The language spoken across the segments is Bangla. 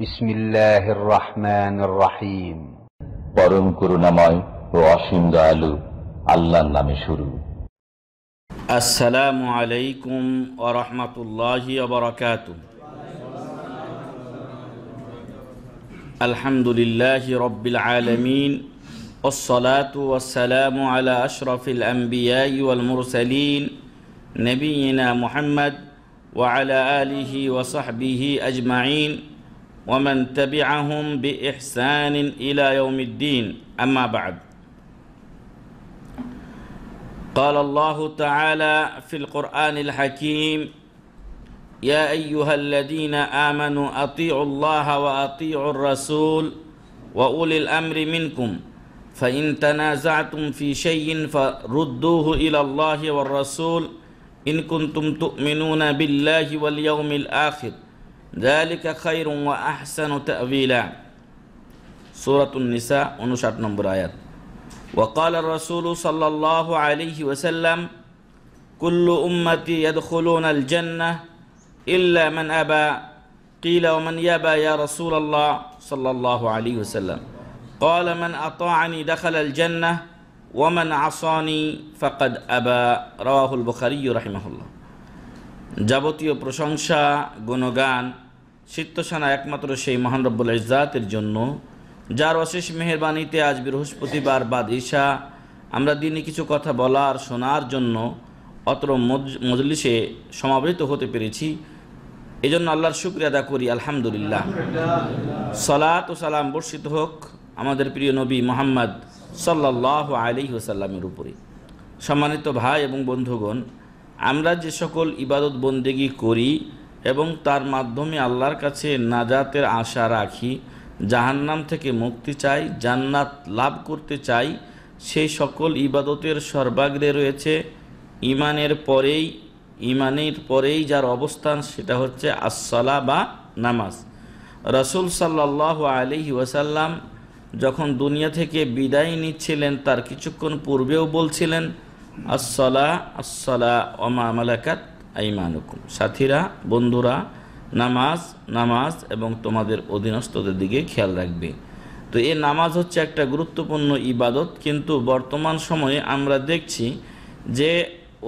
بسم الله الرحمن الرحيم পরম করুণাময় ও অসীম দয়ালু আল্লাহর নামে শুরু আসসালামু আলাইকুম ওয়া রাহমাতুল্লাহি ওয়া বারাকাতুহু لله رب العالمين والصلاة والسلام على أشرف الأنبياء والمرسلين نبينا محمد وعلى آله وصحبه أجمعين ومن تبعهم بإحسان إلى يوم الدين أما بعد قال الله تعالى في القرآن الحكيم يا أيها الذين آمنوا أطيعوا الله وأطيعوا الرسول وأولي الأمر منكم فإن تنازعتم في شيء فردوه إلى الله والرسول إن كنتم تؤمنون بالله واليوم الآخر ذلك خير وأحسن تأويلا سورة النساء ونشاط نمبر آيات وقال الرسول صلى الله عليه وسلم كل أمتي يدخلون الجنة إلا من أبى قيل ومن يبى يا رسول الله صلى الله عليه وسلم قال من أطاعني دخل الجنة ومن عصاني فقد أبى رواه البخاري رحمه الله যাবতীয় প্রশংসা গুণগান চিত্তসানা একমাত্র সেই মহান রব্বুল ইজাতের জন্য যার অশেষ মেহরবানিতে আজ বৃহস্পতিবার বাদ ঈশা আমরা দিনে কিছু কথা বলার শোনার জন্য অত্র মজলিসে সমাবৃত হতে পেরেছি এজন্য আল্লাহর শুক্রিয়া আদা করি আলহামদুলিল্লাহ সলাত ও সালাম বর্ষিত হোক আমাদের প্রিয় নবী মোহাম্মদ সাল্লাহ আলি হোসাল্লামের উপরে সম্মানিত ভাই এবং বন্ধুগণ আমরা যে সকল ইবাদত বন্দেগি করি এবং তার মাধ্যমে আল্লাহর কাছে নাজাতের আশা রাখি জাহান্নাম থেকে মুক্তি চাই জান্নাত লাভ করতে চাই সেই সকল ইবাদতের সর্বাগ্রে রয়েছে ইমানের পরেই ইমানের পরেই যার অবস্থান সেটা হচ্ছে আসসালা বা নামাজ রসুল সাল্লাহ আলি ওয়াসাল্লাম যখন দুনিয়া থেকে বিদায় নিচ্ছিলেন তার কিছুক্ষণ পূর্বেও বলছিলেন আসলা আসলা ওমা মালাকাত আইমানুকুম সাথীরা বন্ধুরা নামাজ নামাজ এবং তোমাদের অধীনস্থদের দিকে খেয়াল রাখবে তো এই নামাজ হচ্ছে একটা গুরুত্বপূর্ণ ইবাদত কিন্তু বর্তমান সময়ে আমরা দেখছি যে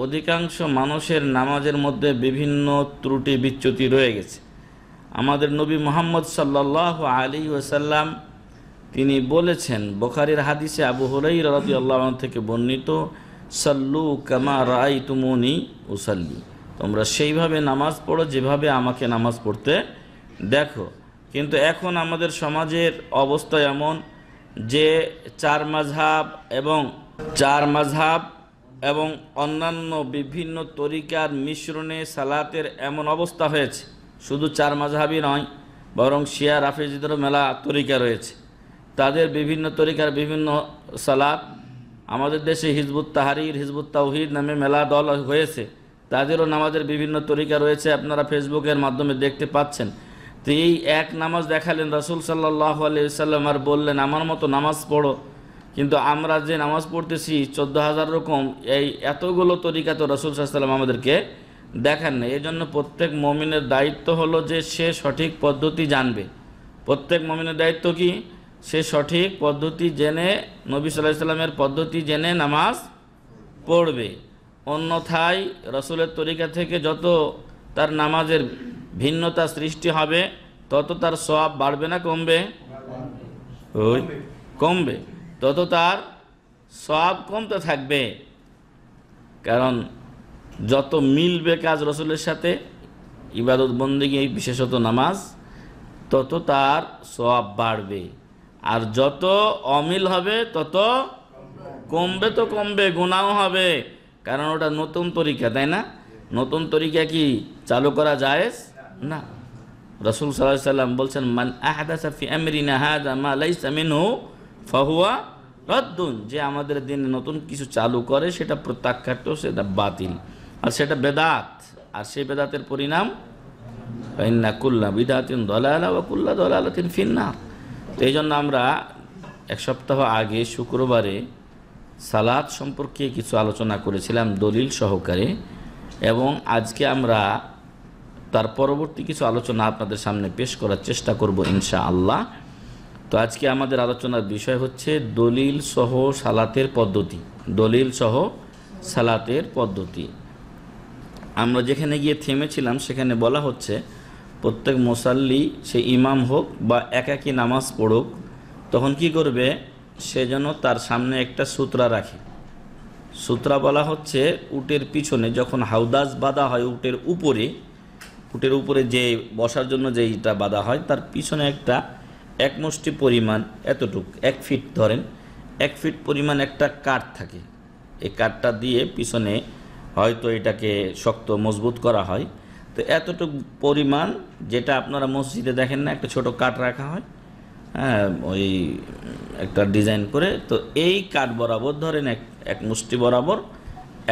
অধিকাংশ মানুষের নামাজের মধ্যে বিভিন্ন ত্রুটি বিচ্যুতি রয়ে গেছে আমাদের নবী মোহাম্মদ সাল্লাহ আলী ওসাল্লাম তিনি বলেছেন বখারির হাদিসে আবু হরাই রাজি আল্লাহ থেকে বর্ণিত সাল্লু কামা রাই তুমনি উসাল্লি তোমরা সেইভাবে নামাজ পড়ো যেভাবে আমাকে নামাজ পড়তে দেখো কিন্তু এখন আমাদের সমাজের অবস্থা এমন যে চার মাঝহাব এবং চার মাঝহাব এবং অন্যান্য বিভিন্ন তরিকার মিশ্রণে সালাতের এমন অবস্থা হয়েছে শুধু চার মাঝহাবই নয় বরং শিয়া রাফেজিদেরও মেলা তরিকা রয়েছে তাদের বিভিন্ন তরিকার বিভিন্ন সালাদ আমাদের দেশে হিজবুত তাহারির হিজবুত তাওহিদ নামে মেলা দল হয়েছে তাদেরও নামাজের বিভিন্ন তরিকা রয়েছে আপনারা ফেসবুকের মাধ্যমে দেখতে পাচ্ছেন তো এই এক নামাজ দেখালেন রসুল সাল্লাহ আলিয়াল্লাম আর বললেন আমার মতো নামাজ পড়ো কিন্তু আমরা যে নামাজ পড়তেছি চোদ্দো হাজার রকম এই এতগুলো তরিকা তো রসুল সাল্লাম আমাদেরকে দেখান না জন্য প্রত্যেক মমিনের দায়িত্ব হলো যে সে সঠিক পদ্ধতি জানবে প্রত্যেক মমিনের দায়িত্ব কি সে সঠিক পদ্ধতি জেনে নবী সাল্লাহ সাল্লামের পদ্ধতি জেনে নামাজ পড়বে অন্যথায় রসুলের তরিকা থেকে যত তার নামাজের ভিন্নতা সৃষ্টি হবে তত তার সব বাড়বে না কমবে ওই কমবে তত তার সব কমতে থাকবে কারণ যত মিলবে কাজ রসুলের সাথে ইবাদত বন্দেগী বিশেষত নামাজ তত তার সব বাড়বে আর যত অমিল হবে তত কমবে তো কমবে গুণাও হবে কারণ ওটা নতুন তরিকা তাই না নতুন তরিকা কি চালু করা যায় না রসুল সাল্লাহ সাল্লাম বলছেন মান আহাদা ফি আমরিনা হাদা মা ফাহুয়া রদ্দুন যে আমাদের দিনে নতুন কিছু চালু করে সেটা প্রত্যাখ্যাত সেটা বাতিল আর সেটা বেদাত আর সেই বেদাতের পরিণাম ফাইন্না কুল্লা বিদাতিন দলালা বা কুল্লা দলালাতিন ফিন্নাথ তো এই জন্য আমরা এক সপ্তাহ আগে শুক্রবারে সালাদ সম্পর্কে কিছু আলোচনা করেছিলাম দলিল সহকারে এবং আজকে আমরা তার পরবর্তী কিছু আলোচনা আপনাদের সামনে পেশ করার চেষ্টা করব ইনশা আল্লাহ তো আজকে আমাদের আলোচনার বিষয় হচ্ছে দলিল সহ সালাতের পদ্ধতি দলিল সহ সালাতের পদ্ধতি আমরা যেখানে গিয়ে থেমেছিলাম সেখানে বলা হচ্ছে প্রত্যেক মোসাল্লি সে ইমাম হোক বা একাকি নামাজ পড়ুক তখন কি করবে সে যেন তার সামনে একটা সূত্রা রাখে সূত্রা বলা হচ্ছে উটের পিছনে যখন হাউদাস বাঁধা হয় উটের উপরে উটের উপরে যে বসার জন্য যেইটা বাঁধা হয় তার পিছনে একটা এক মুষ্টি পরিমাণ এতটুক এক ফিট ধরেন এক ফিট পরিমাণ একটা কাঠ থাকে এই কাঠটা দিয়ে পিছনে হয়তো এটাকে শক্ত মজবুত করা হয় তো এতটুকু পরিমাণ যেটা আপনারা মসজিদে দেখেন না একটা ছোট কাঠ রাখা হয় হ্যাঁ ওই একটা ডিজাইন করে তো এই কাঠ বরাবর ধরেন এক এক মুষ্টি বরাবর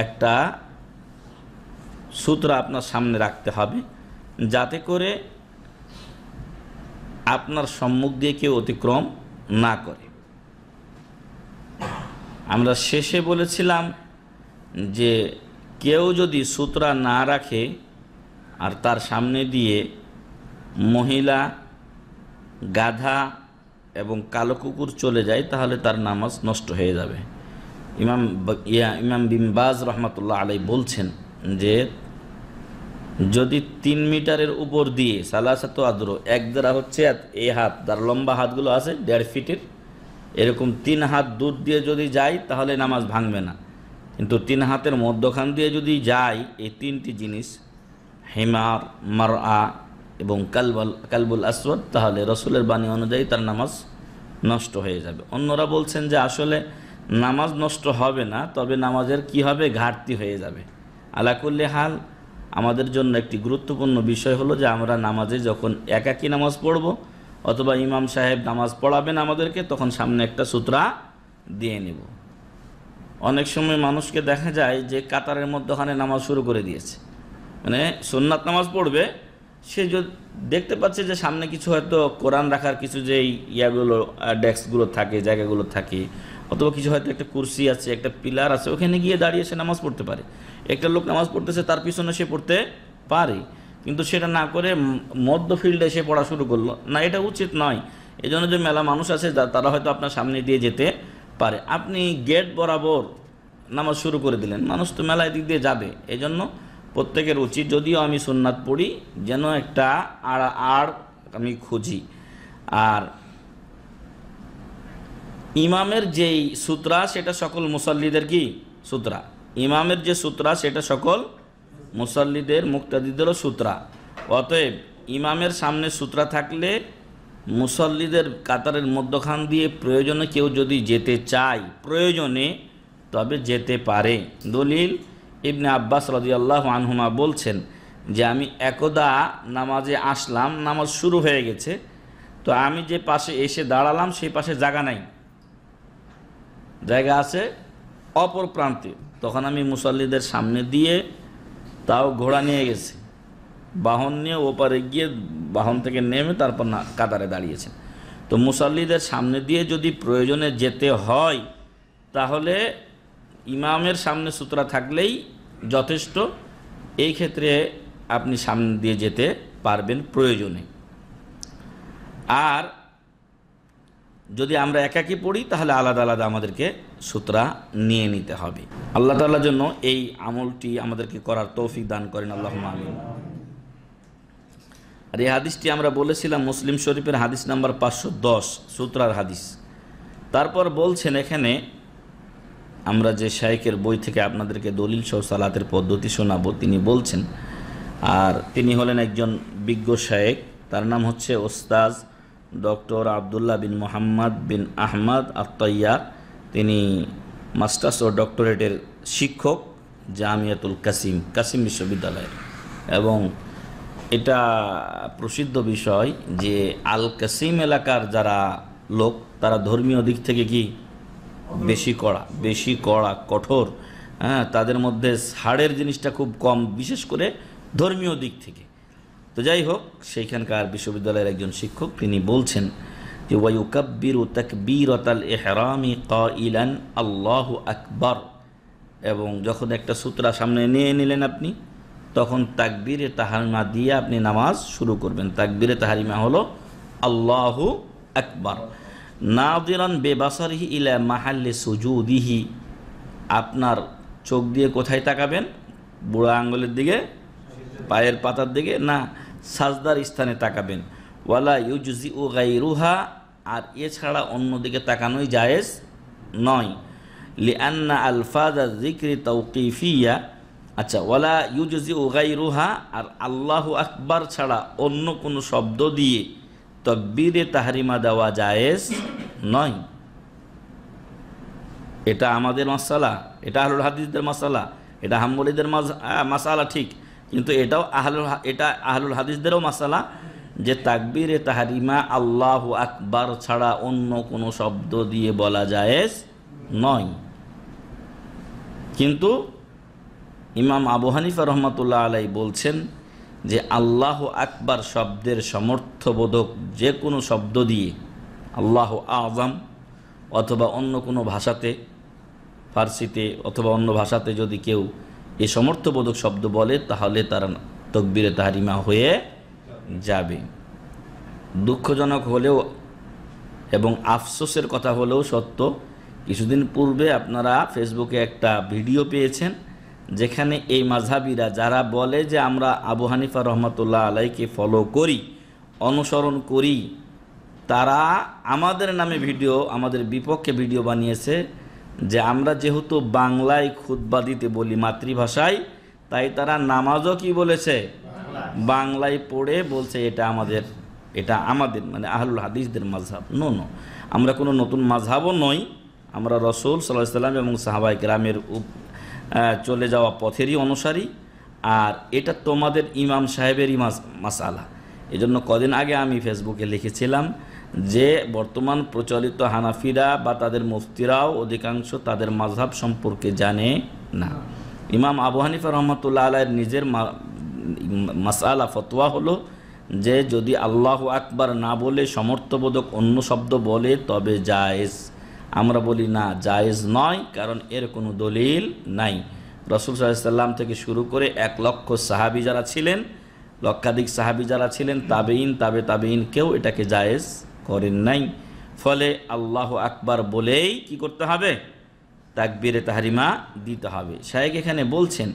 একটা সূত্র আপনার সামনে রাখতে হবে যাতে করে আপনার সম্মুখ দিয়ে কেউ অতিক্রম না করে আমরা শেষে বলেছিলাম যে কেউ যদি সূত্রা না রাখে আর তার সামনে দিয়ে মহিলা গাধা এবং কালো কুকুর চলে যায় তাহলে তার নামাজ নষ্ট হয়ে যাবে ইমাম ইয়া ইমাম বিমবাজ রহমতুল্লাহ আলাই বলছেন যে যদি তিন মিটারের উপর দিয়ে সালাসাত আদ্র এক দ্বারা হচ্ছে এই হাত তার লম্বা হাতগুলো আছে দেড় ফিটের এরকম তিন হাত দূর দিয়ে যদি যাই তাহলে নামাজ ভাঙবে না কিন্তু তিন হাতের মধ্যখান দিয়ে যদি যাই এই তিনটি জিনিস হেমার মার আ এবং কালবাল কালবুল আসওয়াদ তাহলে রসুলের বাণী অনুযায়ী তার নামাজ নষ্ট হয়ে যাবে অন্যরা বলছেন যে আসলে নামাজ নষ্ট হবে না তবে নামাজের কি হবে ঘাটতি হয়ে যাবে আলাকুল্লি হাল আমাদের জন্য একটি গুরুত্বপূর্ণ বিষয় হলো যে আমরা নামাজে যখন একাকি নামাজ পড়ব অথবা ইমাম সাহেব নামাজ পড়াবেন আমাদেরকে তখন সামনে একটা সূত্রা দিয়ে নেব অনেক সময় মানুষকে দেখা যায় যে কাতারের মধ্যখানে নামাজ শুরু করে দিয়েছে মানে সোননাথ নামাজ পড়বে সে যদি দেখতে পাচ্ছে যে সামনে কিছু হয়তো কোরআন রাখার কিছু যেই ইয়াগুলো ডেস্কগুলো থাকে জায়গাগুলো থাকে অথবা কিছু হয়তো একটা কুর্সি আছে একটা পিলার আছে ওখানে গিয়ে দাঁড়িয়ে সে নামাজ পড়তে পারে একটা লোক নামাজ পড়তেছে তার পিছনে সে পড়তে পারে কিন্তু সেটা না করে মধ্য ফিল্ডে সে পড়া শুরু করলো না এটা উচিত নয় এই জন্য যে মেলা মানুষ আছে তারা হয়তো আপনার সামনে দিয়ে যেতে পারে আপনি গেট বরাবর নামাজ শুরু করে দিলেন মানুষ তো মেলায় দিক দিয়ে যাবে জন্য প্রত্যেকের উচিত যদিও আমি সোননাথ পড়ি যেন একটা আর আর আমি খুঁজি আর ইমামের যেই সূত্রা সেটা সকল মুসল্লিদের কি সূত্রা ইমামের যে সূত্রা সেটা সকল মুসল্লিদের মুক্তাদিদেরও সূত্রা অতএব ইমামের সামনে সূত্রা থাকলে মুসল্লিদের কাতারের মধ্যখান দিয়ে প্রয়োজনে কেউ যদি যেতে চায় প্রয়োজনে তবে যেতে পারে দলিল ইবনে আব্বাস রাজিয়াল্লাহ আনহুমা বলছেন যে আমি একদা নামাজে আসলাম নামাজ শুরু হয়ে গেছে তো আমি যে পাশে এসে দাঁড়ালাম সেই পাশে জায়গা নাই জায়গা আছে অপর প্রান্তে তখন আমি মুসল্লিদের সামনে দিয়ে তাও ঘোড়া নিয়ে গেছে বাহন নিয়ে ওপারে গিয়ে বাহন থেকে নেমে তারপর না কাতারে দাঁড়িয়েছেন তো মুসল্লিদের সামনে দিয়ে যদি প্রয়োজনে যেতে হয় তাহলে ইমামের সামনে সুতরা থাকলেই যথেষ্ট এই ক্ষেত্রে আপনি সামনে দিয়ে যেতে পারবেন প্রয়োজনে আর যদি আমরা একাকি পড়ি তাহলে আলাদা আলাদা আমাদেরকে সুতরা নিয়ে নিতে হবে আল্লাহ তাল্লার জন্য এই আমলটি আমাদেরকে করার তৌফিক দান করেন আল্লাহ আমিন আর এই হাদিসটি আমরা বলেছিলাম মুসলিম শরীফের হাদিস নাম্বার পাঁচশো দশ সুতরার হাদিস তারপর বলছেন এখানে আমরা যে শাইকের বই থেকে আপনাদেরকে দলিল সহ সালাতের পদ্ধতি শোনাবো তিনি বলছেন আর তিনি হলেন একজন বিজ্ঞ শায়েক তার নাম হচ্ছে ওস্তাজ doctor Abdullah bin Mohammad bin Ahmad আত্তাইয়া তিনি মাস্টার্স ও ডক্টরেটের শিক্ষক জামিয়াতুল কাসিম কাসিম বিশ্ববিদ্যালয়ের এবং এটা প্রসিদ্ধ বিষয় যে আল কাসিম এলাকার যারা লোক তারা ধর্মীয় দিক থেকে কি বেশি কড়া বেশি কড়া কঠোর হ্যাঁ তাদের মধ্যে সাড়ের জিনিসটা খুব কম বিশেষ করে ধর্মীয় দিক থেকে তো যাই হোক সেইখানকার বিশ্ববিদ্যালয়ের একজন শিক্ষক তিনি বলছেন যে কাব্বির ও তাকবীর অতাল এহরামি ক ইলান আল্লাহ আকবর এবং যখন একটা সূত্রা সামনে নিয়ে নিলেন আপনি তখন তাকবীরে তাহারিমা দিয়ে আপনি নামাজ শুরু করবেন তাকবীরে তাহারিমা হলো আল্লাহু আকবর নাদিরান বেবাসারহি ইলা মাহাল্লে সুজুদিহি আপনার চোখ দিয়ে কোথায় তাকাবেন বুড়া আঙ্গুলের দিকে পায়ের পাতার দিকে না সাজদার স্থানে তাকাবেন ওয়ালা ইউজি ও গাইরুহা আর এছাড়া অন্যদিকে তাকানোই জায়েজ নয় লিআন্না আলফাজা জিক্রি তৌকিফিয়া আচ্ছা ওয়ালা ইউজি ও গাইরুহা আর আল্লাহ আকবার ছাড়া অন্য কোনো শব্দ দিয়ে তকবীরে তাহারিমা দেওয়া জায়েজ নয় এটা আমাদের মশালা এটা আহলুল হাদিসদের মশালা এটা হাম্বলিদের মশালা ঠিক কিন্তু এটাও আহলুল এটা আহলুল হাদিসদেরও মশালা যে তাকবীরে তাহারিমা আল্লাহ আকবার ছাড়া অন্য কোনো শব্দ দিয়ে বলা জায়েজ নয় কিন্তু ইমাম আবু হানিফা রহমতুল্লাহ আলাই বলছেন যে আল্লাহ আকবার শব্দের সমর্থবোধক যে কোনো শব্দ দিয়ে আল্লাহ আজম অথবা অন্য কোনো ভাষাতে ফার্সিতে অথবা অন্য ভাষাতে যদি কেউ এ সমর্থবোধক শব্দ বলে তাহলে তারা তকবিরে তাহারিমা হয়ে যাবে দুঃখজনক হলেও এবং আফসোসের কথা হলেও সত্য কিছুদিন পূর্বে আপনারা ফেসবুকে একটা ভিডিও পেয়েছেন যেখানে এই মাঝাবিরা যারা বলে যে আমরা আবু হানিফা রহমতুল্লাহ আলাইকে ফলো করি অনুসরণ করি তারা আমাদের নামে ভিডিও আমাদের বিপক্ষে ভিডিও বানিয়েছে যে আমরা যেহেতু বাংলায় খুদ্া দিতে বলি মাতৃভাষায় তাই তারা নামাজও কি বলেছে বাংলায় পড়ে বলছে এটা আমাদের এটা আমাদের মানে আহলুল হাদিসদের মাঝহাব নো নো আমরা কোনো নতুন মাঝহাবও নই আমরা রসুল সাল্লাহ সাল্লাম এবং সাহাবাই গ্রামের চলে যাওয়া পথেরই অনুসারী আর এটা তোমাদের ইমাম সাহেবেরই মাসালা এজন্য কদিন আগে আমি ফেসবুকে লিখেছিলাম যে বর্তমান প্রচলিত হানাফিরা বা তাদের মুফতিরাও অধিকাংশ তাদের মাঝহাব সম্পর্কে জানে না ইমাম আবু হানিফা রহমতুল্লাহ আলাইয়ের নিজের মাসালা ফতোয়া হলো যে যদি আল্লাহ আকবার না বলে সমর্থবোধক অন্য শব্দ বলে তবে জায়েজ আমরা বলি না জায়েজ নয় কারণ এর কোনো দলিল নাই রসুল সাল্লাম থেকে শুরু করে এক লক্ষ সাহাবি যারা ছিলেন লক্ষাধিক সাহাবি যারা ছিলেন তাবেইন তাবে তাবেইন কেউ এটাকে জায়েজ করেন নাই ফলে আল্লাহ আকবার বলেই কি করতে হবে তাকবিরে তাহারিমা দিতে হবে শাহেক এখানে বলছেন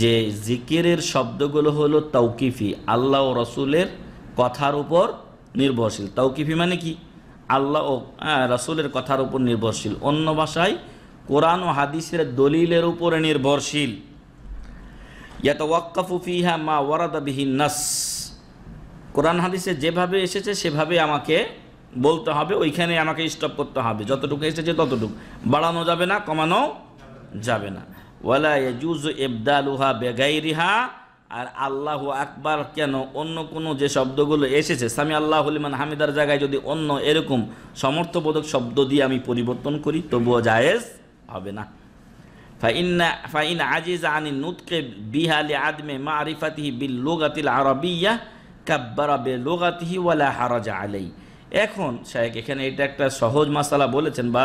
যে জিকিরের শব্দগুলো হলো তাউকিফি আল্লাহ রসুলের কথার উপর নির্ভরশীল তাউকিফি মানে কি আল্লাহ ও রাসুলের কথার উপর নির্ভরশীল অন্য ভাষায় কোরআন ও হাদিসের দলিলের উপরে নির্ভরশীল ইয়াতওয়াক্কাফু ফিহা মা ওয়ারাদা নাস কোরআন হাদিসে যেভাবে এসেছে সেভাবে আমাকে বলতে হবে ওইখানে আমাকে স্টপ করতে হবে যতটুকু এসেছে ততটুকু বাড়ানো যাবে না কমানো যাবে না ওয়ালা ইয়াজুজু ইবদালুহা বেগাইরিহা আর আল্লাহ আকবার কেন অন্য কোনো যে শব্দগুলো এসেছে সামি আল্লাহ হলিমান হামিদার জায়গায় যদি অন্য এরকম সমর্থবোধক শব্দ দিয়ে আমি পরিবর্তন করি তবুও জায়েজ হবে না ফাইন্না ফাইন আজিজ আনি নুতকে বিহালি আদমে মা আরিফাতিহি বিল লোগাতিল আরবিয়া কাব্বারাবে লোগাতিহি ওয়ালা হারাজা আলাই এখন শাহেক এখানে এটা একটা সহজ মশালা বলেছেন বা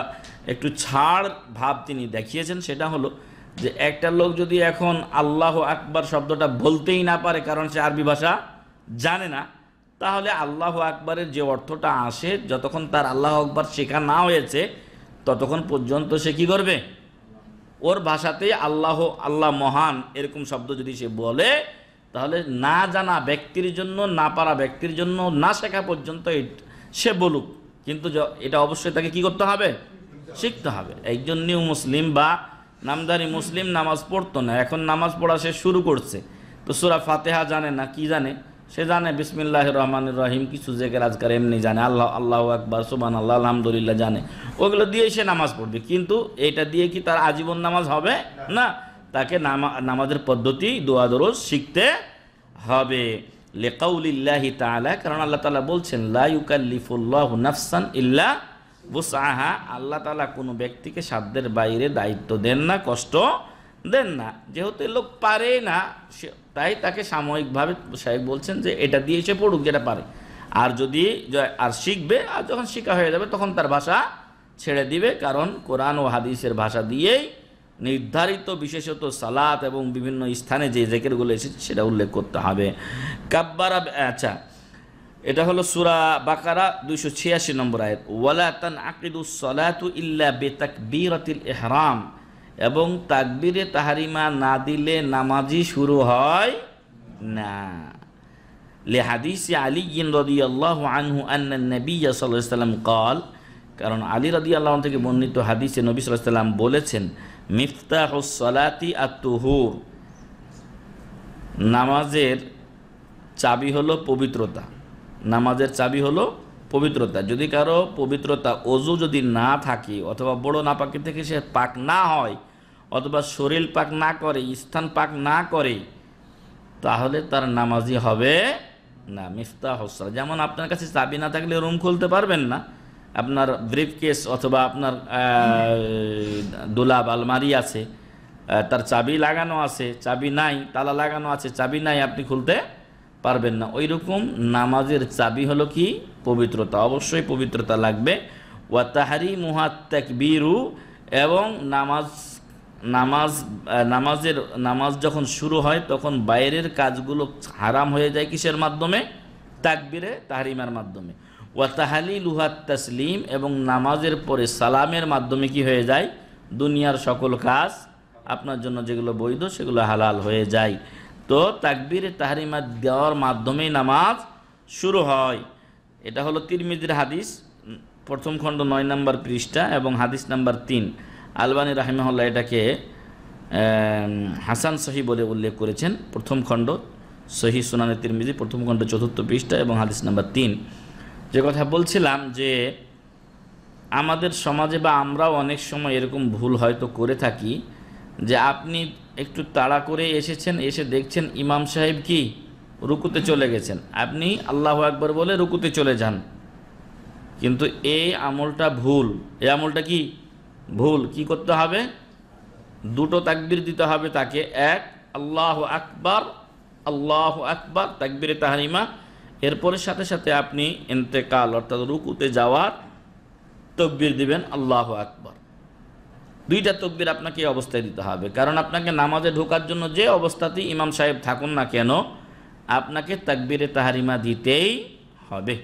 একটু ছাড় ভাব তিনি দেখিয়েছেন সেটা হলো যে একটা লোক যদি এখন আল্লাহ আকবার শব্দটা বলতেই না পারে কারণ সে আরবি ভাষা জানে না তাহলে আল্লাহ আকবরের যে অর্থটা আসে যতক্ষণ তার আল্লাহ আকবর শেখা না হয়েছে ততক্ষণ পর্যন্ত সে কী করবে ওর ভাষাতেই আল্লাহ আল্লাহ মহান এরকম শব্দ যদি সে বলে তাহলে না জানা ব্যক্তির জন্য না পারা ব্যক্তির জন্য না শেখা পর্যন্ত সে বলুক কিন্তু এটা অবশ্যই তাকে কি করতে হবে শিখতে হবে একজন নিউ মুসলিম বা নামদারি মুসলিম নামাজ পড়তো না এখন নামাজ পড়া সে শুরু করছে তো সুরা ফাতেহা জানে না কি জানে সে জানে বিসমিল্লাহ রহমান রহিম কিছু জেগের আজকার এমনি জানে আল্লাহ আল্লাহ আকবর সুবান আল্লাহ আলহামদুলিল্লাহ জানে ওগুলো দিয়েই সে নামাজ পড়বে কিন্তু এটা দিয়ে কি তার আজীবন নামাজ হবে না তাকে নামাজের পদ্ধতি দোয়া দরজ শিখতে হবে লেকাউলিল্লাহি তালা কারণ আল্লাহ তালা বলছেন লাইকাল্লিফুল্লাহ নাফসান ইল্লা বুসাহা আল্লাহ তালা কোনো ব্যক্তিকে সাধ্যের বাইরে দায়িত্ব দেন না কষ্ট দেন না যেহেতু লোক পারে না সে তাই তাকে সাময়িকভাবে সাহেব বলছেন যে এটা দিয়ে সে পড়ুক যেটা পারে আর যদি আর শিখবে আর যখন শিখা হয়ে যাবে তখন তার ভাষা ছেড়ে দিবে কারণ কোরআন ও হাদিসের ভাষা দিয়েই নির্ধারিত বিশেষত সালাত এবং বিভিন্ন স্থানে যে জেকেরগুলো এসেছে সেটা উল্লেখ করতে হবে কাব্বারা আচ্ছা এটা হলো সুরা বাকারা দুইশো ছিয়াশি নম্বর আয়াত ওয়ালা তান আকিদুসলাতু ইল্লা বেতাকবিরতিল এহরাম এবং তাকবিরে তাহারিমা না দিলে নামাজি শুরু হয় না লেহাদিস আলী ইন রদি আল্লাহ আনহু আন্না নবী সাল্লাম কল কারণ আলী রদি আল্লাহ থেকে বর্ণিত হাদিসে নবী সাল্লাম বলেছেন মিফতাহসলাতি আত্মহুর নামাজের চাবি হলো পবিত্রতা নামাজের চাবি হলো পবিত্রতা যদি কারো পবিত্রতা অজু যদি না থাকে অথবা বড় পাকি থেকে সে পাক না হয় অথবা শরীর পাক না করে স্থান পাক না করে তাহলে তার নামাজি হবে না মিফতা হসরা যেমন আপনার কাছে চাবি না থাকলে রুম খুলতে পারবেন না আপনার ব্রিফ কেস অথবা আপনার দোলাব আলমারি আছে তার চাবি লাগানো আছে চাবি নাই তালা লাগানো আছে চাবি নাই আপনি খুলতে পারবেন না ওই রকম নামাজের চাবি হলো কি পবিত্রতা অবশ্যই পবিত্রতা লাগবে ওয়াতাহারি মুহাত্তাক বীরু এবং নামাজ নামাজ নামাজের নামাজ যখন শুরু হয় তখন বাইরের কাজগুলো হারাম হয়ে যায় কিসের মাধ্যমে তাকবিরে তাহারিমার মাধ্যমে তাহালি লুহাত তাসলিম এবং নামাজের পরে সালামের মাধ্যমে কি হয়ে যায় দুনিয়ার সকল কাজ আপনার জন্য যেগুলো বৈধ সেগুলো হালাল হয়ে যায় তো তাকবিরে তাহারিমা দেওয়ার মাধ্যমেই নামাজ শুরু হয় এটা হলো তিরমিজির হাদিস প্রথম খণ্ড নয় নম্বর পৃষ্ঠা এবং হাদিস নাম্বার তিন আলবানি রাহিমহল্লা এটাকে হাসান সহি বলে উল্লেখ করেছেন প্রথম খণ্ড সহি সুনানে তিরমিজি প্রথম খণ্ড চতুর্থ পৃষ্ঠা এবং হাদিস নাম্বার তিন যে কথা বলছিলাম যে আমাদের সমাজে বা আমরাও অনেক সময় এরকম ভুল হয়তো করে থাকি যে আপনি একটু তাড়া করে এসেছেন এসে দেখছেন ইমাম সাহেব কি রুকুতে চলে গেছেন আপনি আল্লাহ আকবর বলে রুকুতে চলে যান কিন্তু এই আমলটা ভুল এই আমলটা কি ভুল কি করতে হবে দুটো তাকবির দিতে হবে তাকে এক আল্লাহ আকবার আল্লাহ আকবর তাকবির তাহারিমা এরপরের সাথে সাথে আপনি এন্তেকাল অর্থাৎ রুকুতে যাওয়ার তকবির দিবেন আল্লাহ আকবার দুইটা তকবির আপনাকে এই অবস্থায় দিতে হবে কারণ আপনাকে নামাজে ঢোকার জন্য যে অবস্থাতেই ইমাম সাহেব থাকুন না কেন আপনাকে তাকবিরে তাহারিমা দিতেই হবে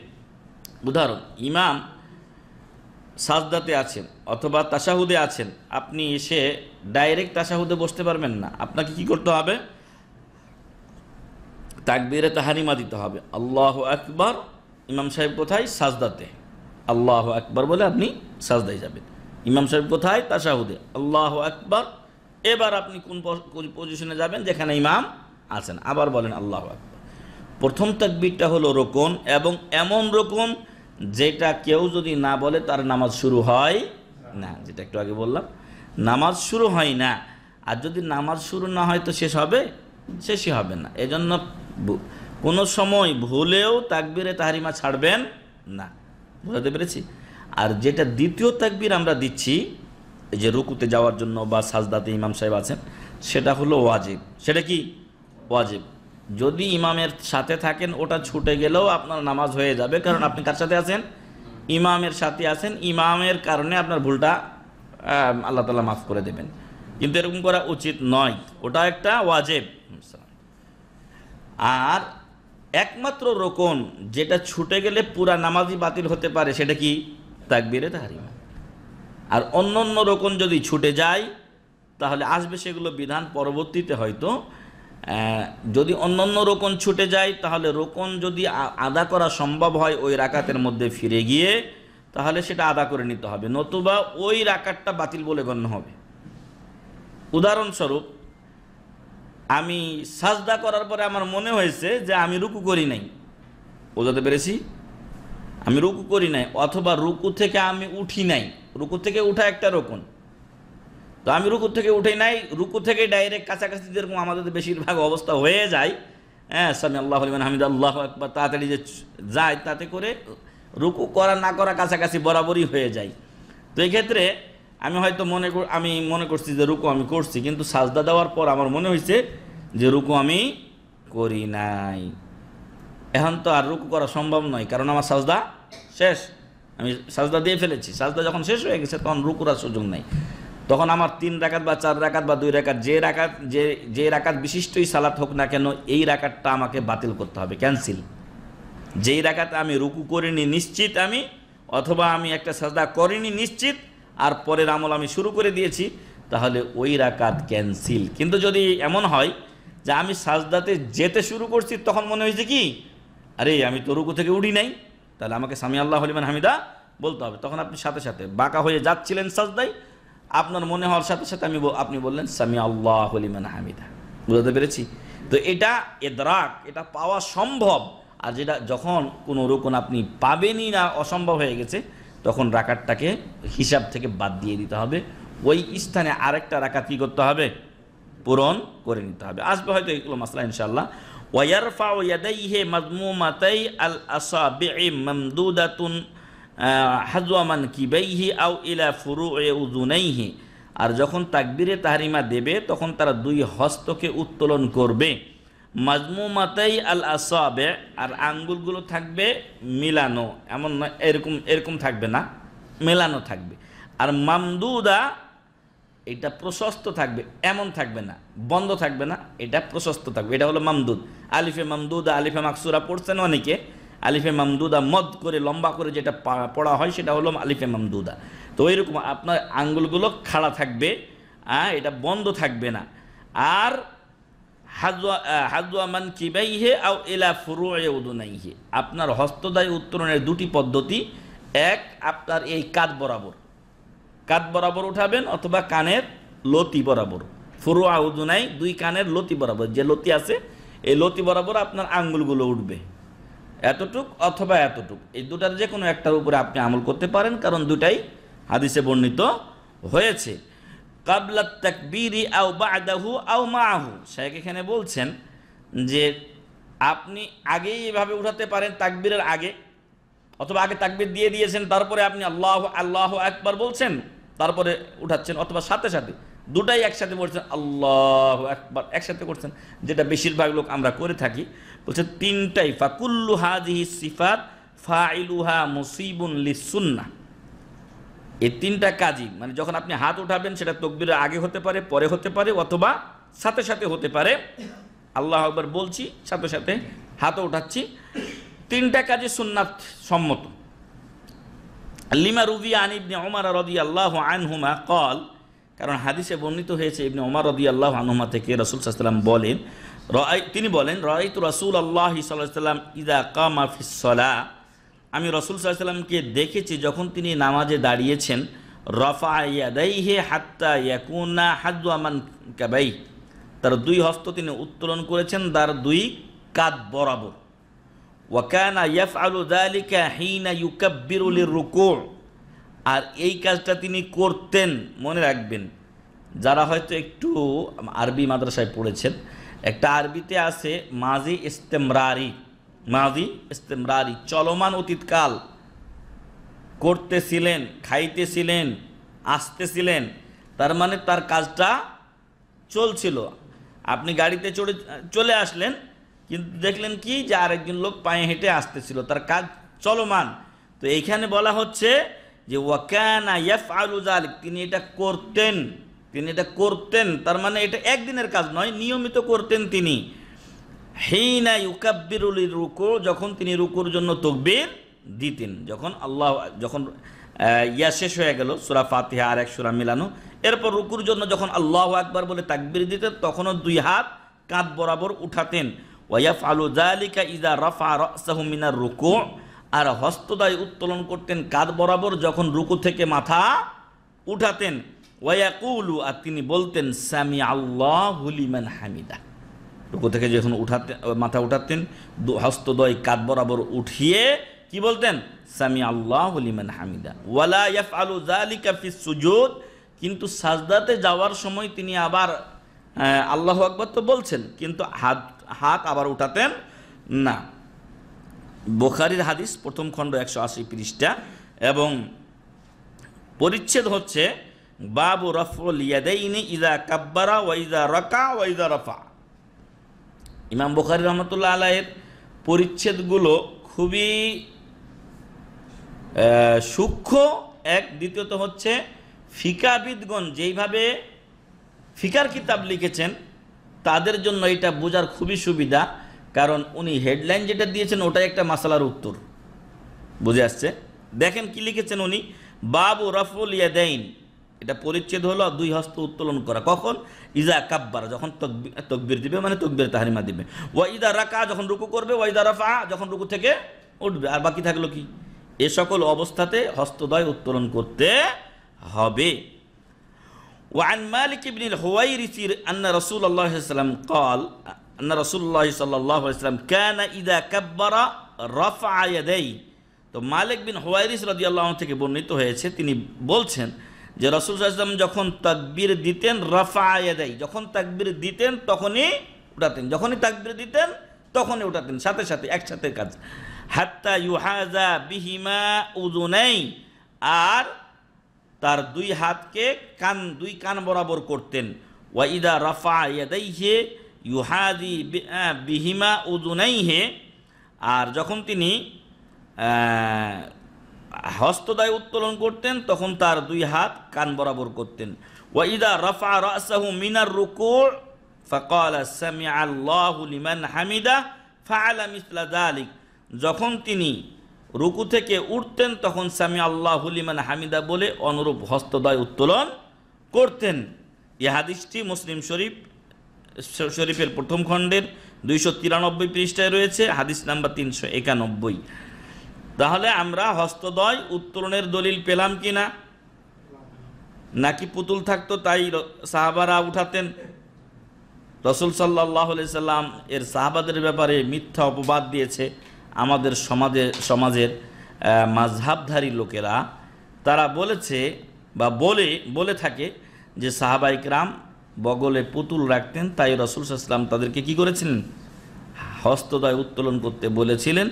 উদাহরণ ইমাম সাজদাতে আছেন অথবা তাসাহুদে আছেন আপনি এসে ডাইরেক্ট তাসাহুদে বসতে পারবেন না আপনাকে কি করতে হবে তাকবিরে তাহারিমা দিতে হবে আল্লাহ আকবর ইমাম সাহেব কোথায় সাজদাতে আল্লাহ আকবর বলে আপনি সাজদায় যাবেন ইমাম সাহেব কোথায় তাশাহুদে আল্লাহ আকবর এবার আপনি কোন পজিশনে যাবেন যেখানে ইমাম আছেন আবার বলেন আল্লাহ আকবর প্রথম তাকবিরটা হলো রোকন এবং এমন রোকন যেটা কেউ যদি না বলে তার নামাজ শুরু হয় না যেটা একটু আগে বললাম নামাজ শুরু হয় না আর যদি নামাজ শুরু না হয় তো শেষ হবে শেষই হবে না এজন্য কোনো সময় ভুলেও তাকবিরে তাহারিমা ছাড়বেন না বুঝাতে পেরেছি আর যেটা দ্বিতীয় তাকবির আমরা দিচ্ছি যে রুকুতে যাওয়ার জন্য বা সাজদাতে ইমাম সাহেব আছেন সেটা হলো ওয়াজিব সেটা কি ওয়াজিব যদি ইমামের সাথে থাকেন ওটা ছুটে গেলেও আপনার নামাজ হয়ে যাবে কারণ আপনি কার সাথে আছেন ইমামের সাথে আছেন ইমামের কারণে আপনার ভুলটা আল্লাহ তালা মাফ করে দেবেন কিন্তু এরকম করা উচিত নয় ওটা একটা ওয়াজেব আর একমাত্র রোকন যেটা ছুটে গেলে পুরা নামাজই বাতিল হতে পারে সেটা কি তাকবিরে তাহারিমা আর অন্য অন্য রকম যদি ছুটে যায় তাহলে আসবে সেগুলো বিধান পরবর্তীতে হয়তো যদি অন্য অন্য রোকন ছুটে যায় তাহলে রোকন যদি আদা করা সম্ভব হয় ওই রাকাতের মধ্যে ফিরে গিয়ে তাহলে সেটা আদা করে নিতে হবে নতুবা ওই রাকাতটা বাতিল বলে গণ্য হবে উদাহরণস্বরূপ আমি সাজদা করার পরে আমার মনে হয়েছে যে আমি রুকু করি নাই বোঝাতে পেরেছি আমি রুকু করি নাই অথবা রুকু থেকে আমি উঠি নাই রুকু থেকে উঠা একটা রকম তো আমি রুকু থেকে উঠে নাই রুকু থেকে ডাইরেক্ট কাছাকাছি যেরকম আমাদের বেশিরভাগ অবস্থা হয়ে যায় হ্যাঁ সামি আল্লাহ আলিমান হামিদ আল্লাহ একবার তাড়াতাড়ি যে যায় তাতে করে রুকু করা না করা কাছাকাছি বরাবরই হয়ে যায় তো এক্ষেত্রে আমি হয়তো মনে আমি মনে করছি যে রুকু আমি করছি কিন্তু সাজদা দেওয়ার পর আমার মনে হয়েছে যে রুকু আমি করি নাই এখন তো আর রুকু করা সম্ভব নয় কারণ আমার সাজদা শেষ আমি সাজদা দিয়ে ফেলেছি সাজদা যখন শেষ হয়ে গেছে তখন রুকুরার সুযোগ নাই তখন আমার তিন রাকাত বা চার রাকাত বা দুই রাকাত যে রাকাত যে যে রাকাত বিশিষ্টই সালাত হোক না কেন এই রাকাতটা আমাকে বাতিল করতে হবে ক্যান্সেল যেই রাকাত আমি রুকু করিনি নিশ্চিত আমি অথবা আমি একটা সাজদা করিনি নিশ্চিত আর পরের আমল আমি শুরু করে দিয়েছি তাহলে ওই রাকাত ক্যান্সেল কিন্তু যদি এমন হয় যে আমি সাজদাতে যেতে শুরু করছি তখন মনে হয়েছে কি আরে আমি তো রুকু থেকে উড়ি নাই তাহলে আমাকে স্বামী আল্লাহ হলিমান হামিদা বলতে হবে তখন আপনি সাথে সাথে বাঁকা হয়ে যাচ্ছিলেন সাজদাই আপনার মনে হওয়ার সাথে সাথে আমি আপনি বললেন স্বামী আল্লাহ হলিমান হামিদা বুঝাতে পেরেছি তো এটা দ্রাক এটা পাওয়া সম্ভব আর যেটা যখন কোনো রোকন আপনি পাবেনই না অসম্ভব হয়ে গেছে তখন রাকাতটাকে হিসাব থেকে বাদ দিয়ে দিতে হবে ওই স্থানে আরেকটা রাকাত কী করতে হবে পূরণ করে নিতে হবে আসবে হয়তো এগুলো মাসলা ইনশাল্লাহ ওয়ারফা ইয়াদাইহে মাজমুমাতাই আল আসাবিঈ মামদুদাতুন হাজওয়ামান কিবাইহি আও ইলা ফুরু এ উজুনাইহি আর যখন তাকবিরে তাহারিমা দেবে তখন তারা দুই হস্তকে উত্তোলন করবে মাজমুমাতাই আল আসাবে আর আঙ্গুলগুলো থাকবে মিলানো এমন এরকম এরকম থাকবে না মেলানো থাকবে আর মামদুদা এটা প্রশস্ত থাকবে এমন থাকবে না বন্ধ থাকবে না এটা প্রশস্ত থাকবে এটা হলো মামদুদ আলিফে মামদুদ আলিফে মাকসুরা পড়ছেন অনেকে আলিফে মামদুদা মদ করে লম্বা করে যেটা পড়া হয় সেটা হলো আলিফে মামদুদা তো এরকম আপনার আঙ্গুলগুলো খাড়া থাকবে হ্যাঁ এটা বন্ধ থাকবে না আর হাজুয়া কি মান কিবাইহে আও এলা ফুরু উদুনাইহে আপনার হস্তদায় উত্তরণের দুটি পদ্ধতি এক আপনার এই কাঁধ বরাবর কাত বরাবর উঠাবেন অথবা কানের লতি বরাবর ফুরুয়া নাই দুই কানের লতি বরাবর যে লতি আছে এই লতি বরাবর আপনার আঙ্গুলগুলো উঠবে এতটুক অথবা এতটুক এই দুটার যে কোনো একটার উপরে আপনি আমল করতে পারেন কারণ দুটাই হাদিসে বর্ণিত হয়েছে কাবলা তাকবিরি আও বাদাহু আও মাহু শেখ এখানে বলছেন যে আপনি আগেই এভাবে উঠাতে পারেন তাকবীরের আগে অথবা আগে তাকবির দিয়ে দিয়েছেন তারপরে আপনি আল্লাহ আল্লাহ একবার বলছেন তারপরে উঠাচ্ছেন অথবা সাথে সাথে দুটাই একসাথে বলছেন আল্লাহ একবার একসাথে করছেন যেটা বেশিরভাগ লোক আমরা করে থাকি বলছেন তিনটাই ফাকুল্লু হাজিহি সিফাত ফাইলুহা মুসিবুন লিসুন্না এই তিনটা কাজই মানে যখন আপনি হাত উঠাবেন সেটা তকবিরের আগে হতে পারে পরে হতে পারে অথবা সাথে সাথে হতে পারে আল্লাহ একবার বলছি সাথে সাথে হাতও উঠাচ্ছি তিনটা কাজে সুন্নাত সম্মত লিমা রুদি আন ইবনে ওমার রদি আল্লাহ আনহুমা কল কারণ হাদিসে বর্ণিত হয়েছে ইবনে ওমার রদি আল্লাহ আনহুমা থেকে রসুল সাল্লাম বলেন তিনি বলেন রয়িত রসুল আল্লাহ সাল্লাম ইদা কামা ফিসলা আমি রসুল সাল্লামকে দেখেছি যখন তিনি নামাজে দাঁড়িয়েছেন রফা ইয়াদাইহে হাত্তা ইয়াকুনা হাদুয়ামান কাবাই তার দুই হস্ত তিনি উত্তোলন করেছেন তার দুই কাত বরাবর ওয়াকানা ইয়াফ আলু দালিকা হিনা ইউকাব্বিরুলির আর এই কাজটা তিনি করতেন মনে রাখবেন যারা হয়তো একটু আরবি মাদ্রাসায় পড়েছেন একটা আরবিতে আছে মাজি ইস্তেমরারি মাজি ইস্তেমরারি চলমান অতীতকাল করতেছিলেন খাইতেছিলেন আসতেছিলেন তার মানে তার কাজটা চলছিল আপনি গাড়িতে চড়ে চলে আসলেন কিন্তু দেখলেন কি যে আরেকজন লোক পায়ে হেঁটে আসতেছিল তার কাজ চলমান তো এইখানে বলা হচ্ছে যে ওয়াকানা ইয়াফ আলুজাল তিনি এটা করতেন তিনি এটা করতেন তার মানে এটা একদিনের কাজ নয় নিয়মিত করতেন তিনি হেইনা ইউকাব্বিরুল রুকু যখন তিনি রুকুর জন্য তকবির দিতেন যখন আল্লাহ যখন ইয়া শেষ হয়ে গেল সুরা ফাতিহা আর এক সুরা মিলানো এরপর রুকুর জন্য যখন আল্লাহ আকবার বলে তাকবির দিতেন তখনও দুই হাত কাঁধ বরাবর উঠাতেন ওয়াইফ আলু জালিকা ইজা রফা রসাহমিনার রুকু আর হস্তদয় উত্তোলন করতেন কাদ বরাবর যখন রুকু থেকে মাথা উঠাতেন ওয়াকুলু আর তিনি বলতেন সামি আল্লাহ হুলিমান হামিদা রুকু থেকে যখন উঠাতেন মাথা উঠাতেন হস্তদয় কাদ বরাবর উঠিয়ে কি বলতেন সামি আল্লাহ লিমান হামিদা ওয়ালা ইয়াফ আলু জালিকা ফি সুজুদ কিন্তু সাজদাতে যাওয়ার সময় তিনি আবার আল্লাহ আকবর তো বলছেন কিন্তু হাত হাত আবার উঠাতেন না বোখারির হাদিস প্রথম খণ্ড একশো আশি পৃষ্ঠা এবং পরিচ্ছেদ হচ্ছে বাবু রফল ইয়াদাইনি ইদা কাব্বারা ওয়াইদা রকা ওয়াইদা রফা ইমাম বোখারি রহমতুল্লাহ আলাইয়ের পরিচ্ছেদগুলো খুবই সূক্ষ্ম এক দ্বিতীয়ত হচ্ছে ফিকাবিদগণ যেইভাবে ফিকার কিতাব লিখেছেন তাদের জন্য এটা বোঝার খুবই সুবিধা কারণ উনি হেডলাইন যেটা দিয়েছেন ওটাই একটা মাসালার উত্তর বুঝে আসছে দেখেন কি লিখেছেন উনি বাবু রফুল ইয়াদাইন এটা পরিচ্ছেদ হলো দুই হস্ত উত্তোলন করা কখন ইজা কাব্বার যখন তকবির দিবে মানে তকবির তাহারিমা দিবে ওয়া ইদা রাকা যখন রুকু করবে ওয়া ইদা রাফা যখন রুকু থেকে উঠবে আর বাকি থাকলো কি এ সকল অবস্থাতে হস্তদয় উত্তোলন করতে হবে وعن مالك بن الحويرث أن رسول الله صلى الله عليه وسلم قال أن رسول الله صلى الله عليه وسلم كان إذا كبر رفع يديه তো মালিক বিন হুয়াইরিস রদিয়াল্লাহ থেকে বর্ণিত হয়েছে তিনি বলছেন যে রসুল আসলাম যখন তাকবির দিতেন রাফা দেয় যখন তাকবির দিতেন তখনই উঠাতেন যখনই তাকবির দিতেন তখনই উঠাতেন সাথে সাথে একসাথে কাজ হাত্তা ইউহাজা বিহিমা উজুনাই আর তার দুই হাতকে কান দুই কান বরাবর করতেন ওয়াইদা রফা ইয়াদাইহে ইউহাদি বিহিমা উদুনাইহে আর যখন তিনি হস্তদায় উত্তোলন করতেন তখন তার দুই হাত কান বরাবর করতেন ওয়াইদা রফা রাসাহু মিনার রুকু ফকাল সামি আল্লাহ লিমান হামিদা ফাআলা দালিক যখন তিনি রুকু থেকে উঠতেন তখন স্বামী আল্লাহ হুলিমান হামিদা বলে অনুরূপ হস্তদয় উত্তোলন করতেন ইহাদিসটি মুসলিম শরীফ শরীফের প্রথম খণ্ডের দুইশো তিরানব্বই পৃষ্ঠায় রয়েছে হাদিস নাম্বার তিনশো একানব্বই তাহলে আমরা হস্তদয় উত্তোলনের দলিল পেলাম কি না নাকি পুতুল থাকতো তাই সাহাবারা উঠাতেন রসুল সাল্লাহ সাল্লাম এর সাহাবাদের ব্যাপারে মিথ্যা অপবাদ দিয়েছে আমাদের সমাজে সমাজের মাঝহাবধারী লোকেরা তারা বলেছে বা বলে বলে থাকে যে সাহাবাইকরাম বগলে পুতুল রাখতেন তাই রসুল সাল্লাম তাদেরকে কি করেছিলেন হস্তদয় উত্তোলন করতে বলেছিলেন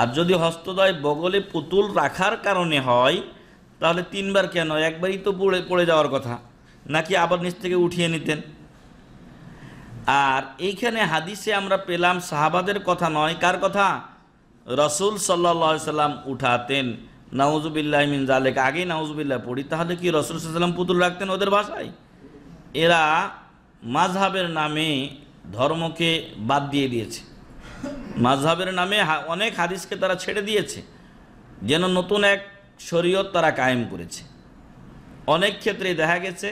আর যদি হস্তদয় বগলে পুতুল রাখার কারণে হয় তাহলে তিনবার কেন একবারই তো পড়ে পড়ে যাওয়ার কথা নাকি আবার নিচ থেকে উঠিয়ে নিতেন আর এইখানে হাদিসে আমরা পেলাম সাহাবাদের কথা নয় কার কথা রসুল সাল্লা সাল্লাম উঠাতেন নাউজুবিল্লাহ মিন জালেক আগেই নাউজুবিল্লাহ পড়ি তাহলে কি রসুল সাল্লাম পুতুল রাখতেন ওদের ভাষায় এরা মাঝহাবের নামে ধর্মকে বাদ দিয়ে দিয়েছে মাঝহাবের নামে অনেক হাদিসকে তারা ছেড়ে দিয়েছে যেন নতুন এক শরীয়ত তারা কায়েম করেছে অনেক ক্ষেত্রে দেখা গেছে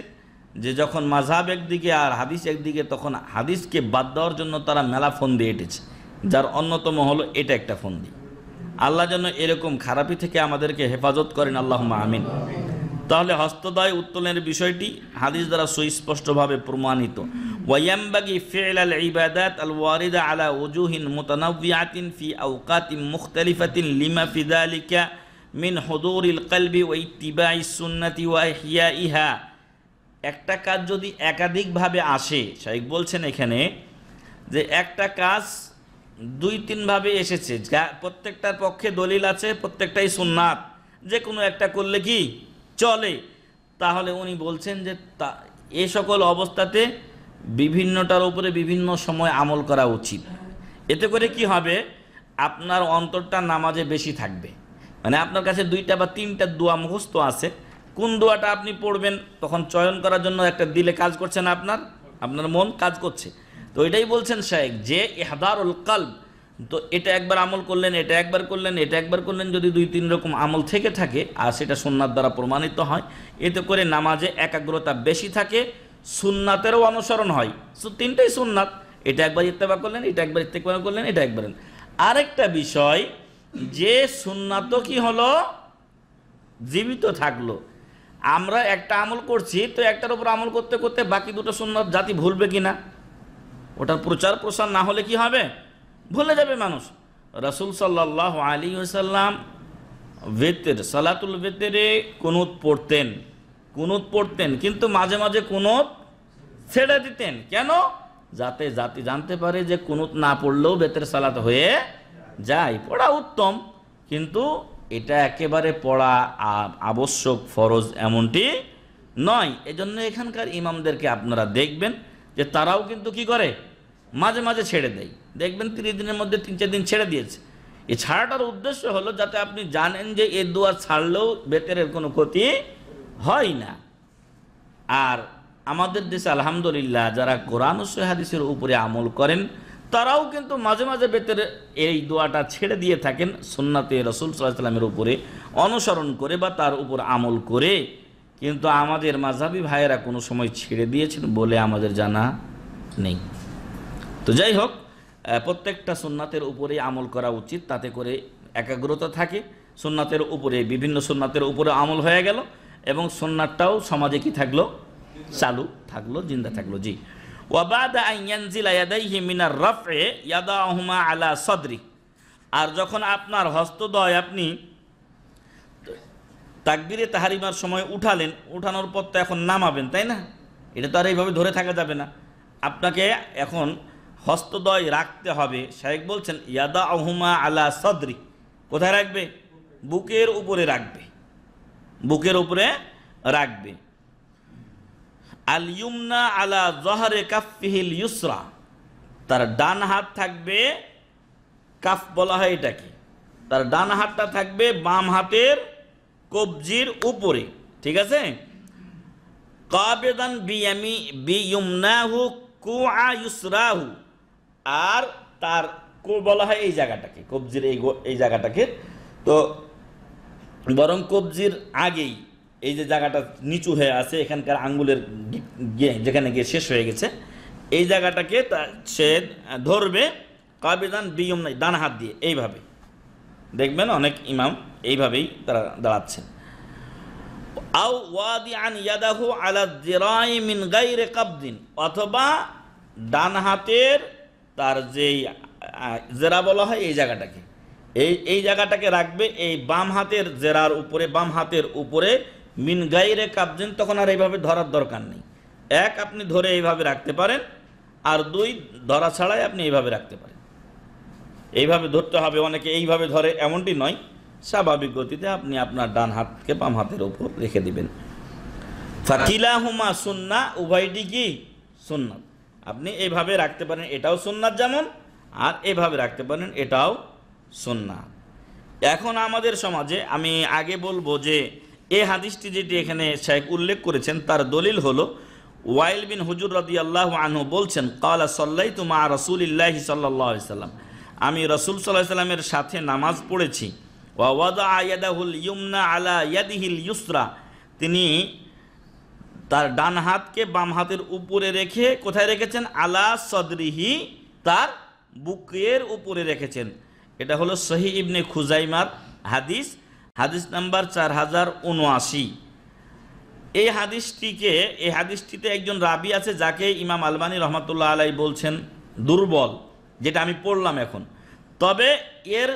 যে যখন মাঝাব একদিকে আর হাদিস একদিকে তখন হাদিসকে বাদ দেওয়ার জন্য তারা মেলা ফোন দিয়ে এটেছে যার অন্যতম হলো এটা একটা ফোন ফন্দি আল্লাহ যেন এরকম খারাপি থেকে আমাদেরকে হেফাজত করেন আল্লাহ আমিন তাহলে হস্তদয় উত্তোলনের বিষয়টি হাদিস দ্বারা সুস্পষ্টভাবে প্রমাণিত ওয়াম্বাগি ফেল আল ইবাদাত আল ওয়ারিদা আলা ওজুহিন মোতানাবিয়াতিন ফি আউকাতিন মুখতালিফাতিন লিমা ফিদা লিকা মিন হদুর ইল কলবি ওয়া ইত্তিবাই সুন্নতি ওয়া ইহা একটা কাজ যদি একাধিকভাবে আসে শাহিক বলছেন এখানে যে একটা কাজ দুই তিনভাবে এসেছে যা প্রত্যেকটার পক্ষে দলিল আছে প্রত্যেকটাই সুন্নাত যে কোনো একটা করলে কি চলে তাহলে উনি বলছেন যে তা এ সকল অবস্থাতে বিভিন্নটার উপরে বিভিন্ন সময় আমল করা উচিত এতে করে কি হবে আপনার অন্তরটা নামাজে বেশি থাকবে মানে আপনার কাছে দুইটা বা তিনটা দোয়া মুখস্থ আছে কোন দোয়াটা আপনি পড়বেন তখন চয়ন করার জন্য একটা দিলে কাজ করছে না আপনার আপনার মন কাজ করছে তো এটাই বলছেন শাহেক যে ইহাদারুল কাল্ব তো এটা একবার আমল করলেন এটা একবার করলেন এটা একবার করলেন যদি দুই তিন রকম আমল থেকে থাকে আর সেটা সুন্নার দ্বারা প্রমাণিত হয় এতে করে নামাজে একাগ্রতা বেশি থাকে সুন্নাতেরও অনুসরণ হয় সো তিনটাই সুন্নাত এটা একবার ইত্তেবা করলেন এটা একবার ইত্তেবা করলেন এটা একবার আরেকটা বিষয় যে সুন্নাত কি হলো জীবিত থাকলো আমরা একটা আমল করছি তো একটার উপর আমল করতে করতে বাকি দুটো সুন্নত জাতি ভুলবে কি না ওটার প্রচার প্রসার না হলে কি হবে ভুলে যাবে মানুষ রাসুল সাল্লাহ আলী ওসাল্লাম বেতের সালাতুল বেতেরে কুনুত পড়তেন কুনুত পড়তেন কিন্তু মাঝে মাঝে কুনুত ছেড়ে দিতেন কেন যাতে জাতি জানতে পারে যে কুনুত না পড়লেও বেতের সালাত হয়ে যায় পড়া উত্তম কিন্তু এটা একেবারে পড়া আবশ্যক ফরজ এমনটি নয় এজন্য এখানকার ইমামদেরকে আপনারা দেখবেন যে তারাও কিন্তু কি করে মাঝে মাঝে ছেড়ে দেয় দেখবেন তিরিশ দিনের মধ্যে তিন চার দিন ছেড়ে দিয়েছে এ ছাড়াটার উদ্দেশ্য হলো যাতে আপনি জানেন যে এ দুয়ার ছাড়লেও বেতেরের কোনো ক্ষতি হয় না আর আমাদের দেশে আলহামদুলিল্লাহ যারা কোরআন ও হাদিসের উপরে আমল করেন তারাও কিন্তু মাঝে মাঝে বেতের এই দোয়াটা ছেড়ে দিয়ে থাকেন সুন্নাতে রসুল সাল্লাহামের উপরে অনুসরণ করে বা তার উপর আমল করে কিন্তু আমাদের মাঝাবি ভাইয়েরা কোনো সময় ছেড়ে দিয়েছেন বলে আমাদের জানা নেই তো যাই হোক প্রত্যেকটা সোননাথের উপরে আমল করা উচিত তাতে করে একাগ্রতা থাকে সোননাথের উপরে বিভিন্ন সোননাথের উপরে আমল হয়ে গেল এবং সোননাথটাও সমাজে কি থাকলো চালু থাকলো জিন্দা থাকলো জি রফে আলা আর যখন আপনার হস্তদয় আপনি তাকবিরে তাহারিমার সময় উঠালেন উঠানোর পর তো এখন নামাবেন তাই না এটা তো আর এইভাবে ধরে থাকা যাবে না আপনাকে এখন হস্তদয় রাখতে হবে শাহেক বলছেন ইয়াদা আহুমা আলা সদরি কোথায় রাখবে বুকের উপরে রাখবে বুকের উপরে রাখবে আল ইউমনা আলা জহরে কাফিহিল ইউসরা তার ডান হাত থাকবে কাফ বলা হয় এটাকে তার ডান হাতটা থাকবে বাম হাতের কবজির উপরে ঠিক আছে কাবেদান বিয়ামি বিয়ুমনাহু কুয়া ইউসরাহু আর তার কো বলা হয় এই জায়গাটাকে কবজির এই এই জায়গাটাকে তো বরং কবজির আগেই এই যে জায়গাটা নিচু হয়ে আছে এখানকার আঙ্গুলের যেখানে গিয়ে শেষ হয়ে গেছে এই জায়গাটাকে সে ধরবে কাবিদান বিয়ম নাই ডান হাত দিয়ে এইভাবে দেখবেন অনেক ইমাম এইভাবেই তারা দাঁড়াচ্ছেন আও ওয়াদি আন ইয়াদাহু আলা জেরাই মিন গাই গাইরে কাবদিন অথবা ডান হাতের তার যেই জেরা বলা হয় এই জায়গাটাকে এই এই জায়গাটাকে রাখবে এই বাম হাতের জেরার উপরে বাম হাতের উপরে মিন গাইরে কাবজেন তখন আর এইভাবে ধরার দরকার নেই এক আপনি ধরে এইভাবে রাখতে পারেন আর দুই ধরা ছাড়াই আপনি এইভাবে রাখতে পারেন এইভাবে ধরতে হবে অনেকে এইভাবে ধরে এমনটি নয় স্বাভাবিক গতিতে আপনি আপনার ডান হাতকে বাম হাতের ওপর রেখে দিবেন ফাকিলা হুমা সুন্না উভয়টি কি সুন্নাত আপনি এইভাবে রাখতে পারেন এটাও সুন্নাত যেমন আর এভাবে রাখতে পারেন এটাও সুন্না এখন আমাদের সমাজে আমি আগে বলবো যে এ হাদিসটি যেটি এখানে শেখ উল্লেখ করেছেন তার দলিল হলো ওয়াইল বিন হুজুর রদি আল্লাহ আনহু বলছেন কালা সাল্লাই তুমা রসুলিল্লাহি সাল্লাহ সাল্লাম আমি রসুল সাল্লাহ সাল্লামের সাথে নামাজ পড়েছি ওয়াদা ইউমনা আলা ইয়াদিহিল ইউসরা তিনি তার ডান হাতকে বাম হাতের উপরে রেখে কোথায় রেখেছেন আলা সদরিহি তার বুকের উপরে রেখেছেন এটা হলো সহি ইবনে খুজাইমার হাদিস হাদিস নাম্বার চার হাজার উনআশি এই হাদিসটিকে এই হাদিসটিতে একজন রাবি আছে যাকে ইমাম আলবানী রহমতুল্লাহ আলাই বলছেন দুর্বল যেটা আমি পড়লাম এখন তবে এর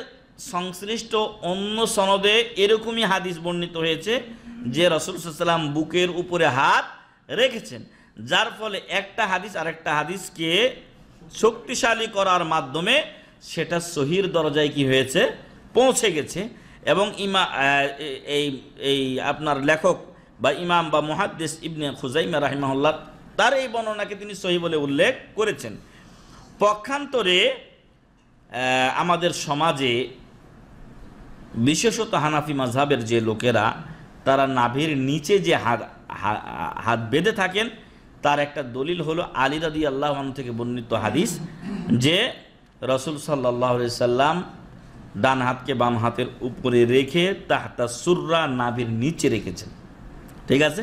সংশ্লিষ্ট অন্য সনদে এরকমই হাদিস বর্ণিত হয়েছে যে রসুল সাল্লাম বুকের উপরে হাত রেখেছেন যার ফলে একটা হাদিস আর একটা হাদিসকে শক্তিশালী করার মাধ্যমে সেটা সহির দরজায় কি হয়েছে পৌঁছে গেছে এবং ইমা এই এই আপনার লেখক বা ইমাম বা মহাদ্দেশ ইবনে খুজাইমা রাহিমহল্লা তার এই বর্ণনাকে তিনি সহি বলে উল্লেখ করেছেন পক্ষান্তরে আমাদের সমাজে বিশেষত হানাফি মাঝহাবের যে লোকেরা তারা নাভির নিচে যে হাত হাত বেঁধে থাকেন তার একটা দলিল হলো আলী রাদি আল্লাহন থেকে বর্ণিত হাদিস যে রসুল সাল্লাহ সাল্লাম ডান হাতকে বাম হাতের উপরে রেখে তাহতা সুররা নাভির নিচে রেখেছেন ঠিক আছে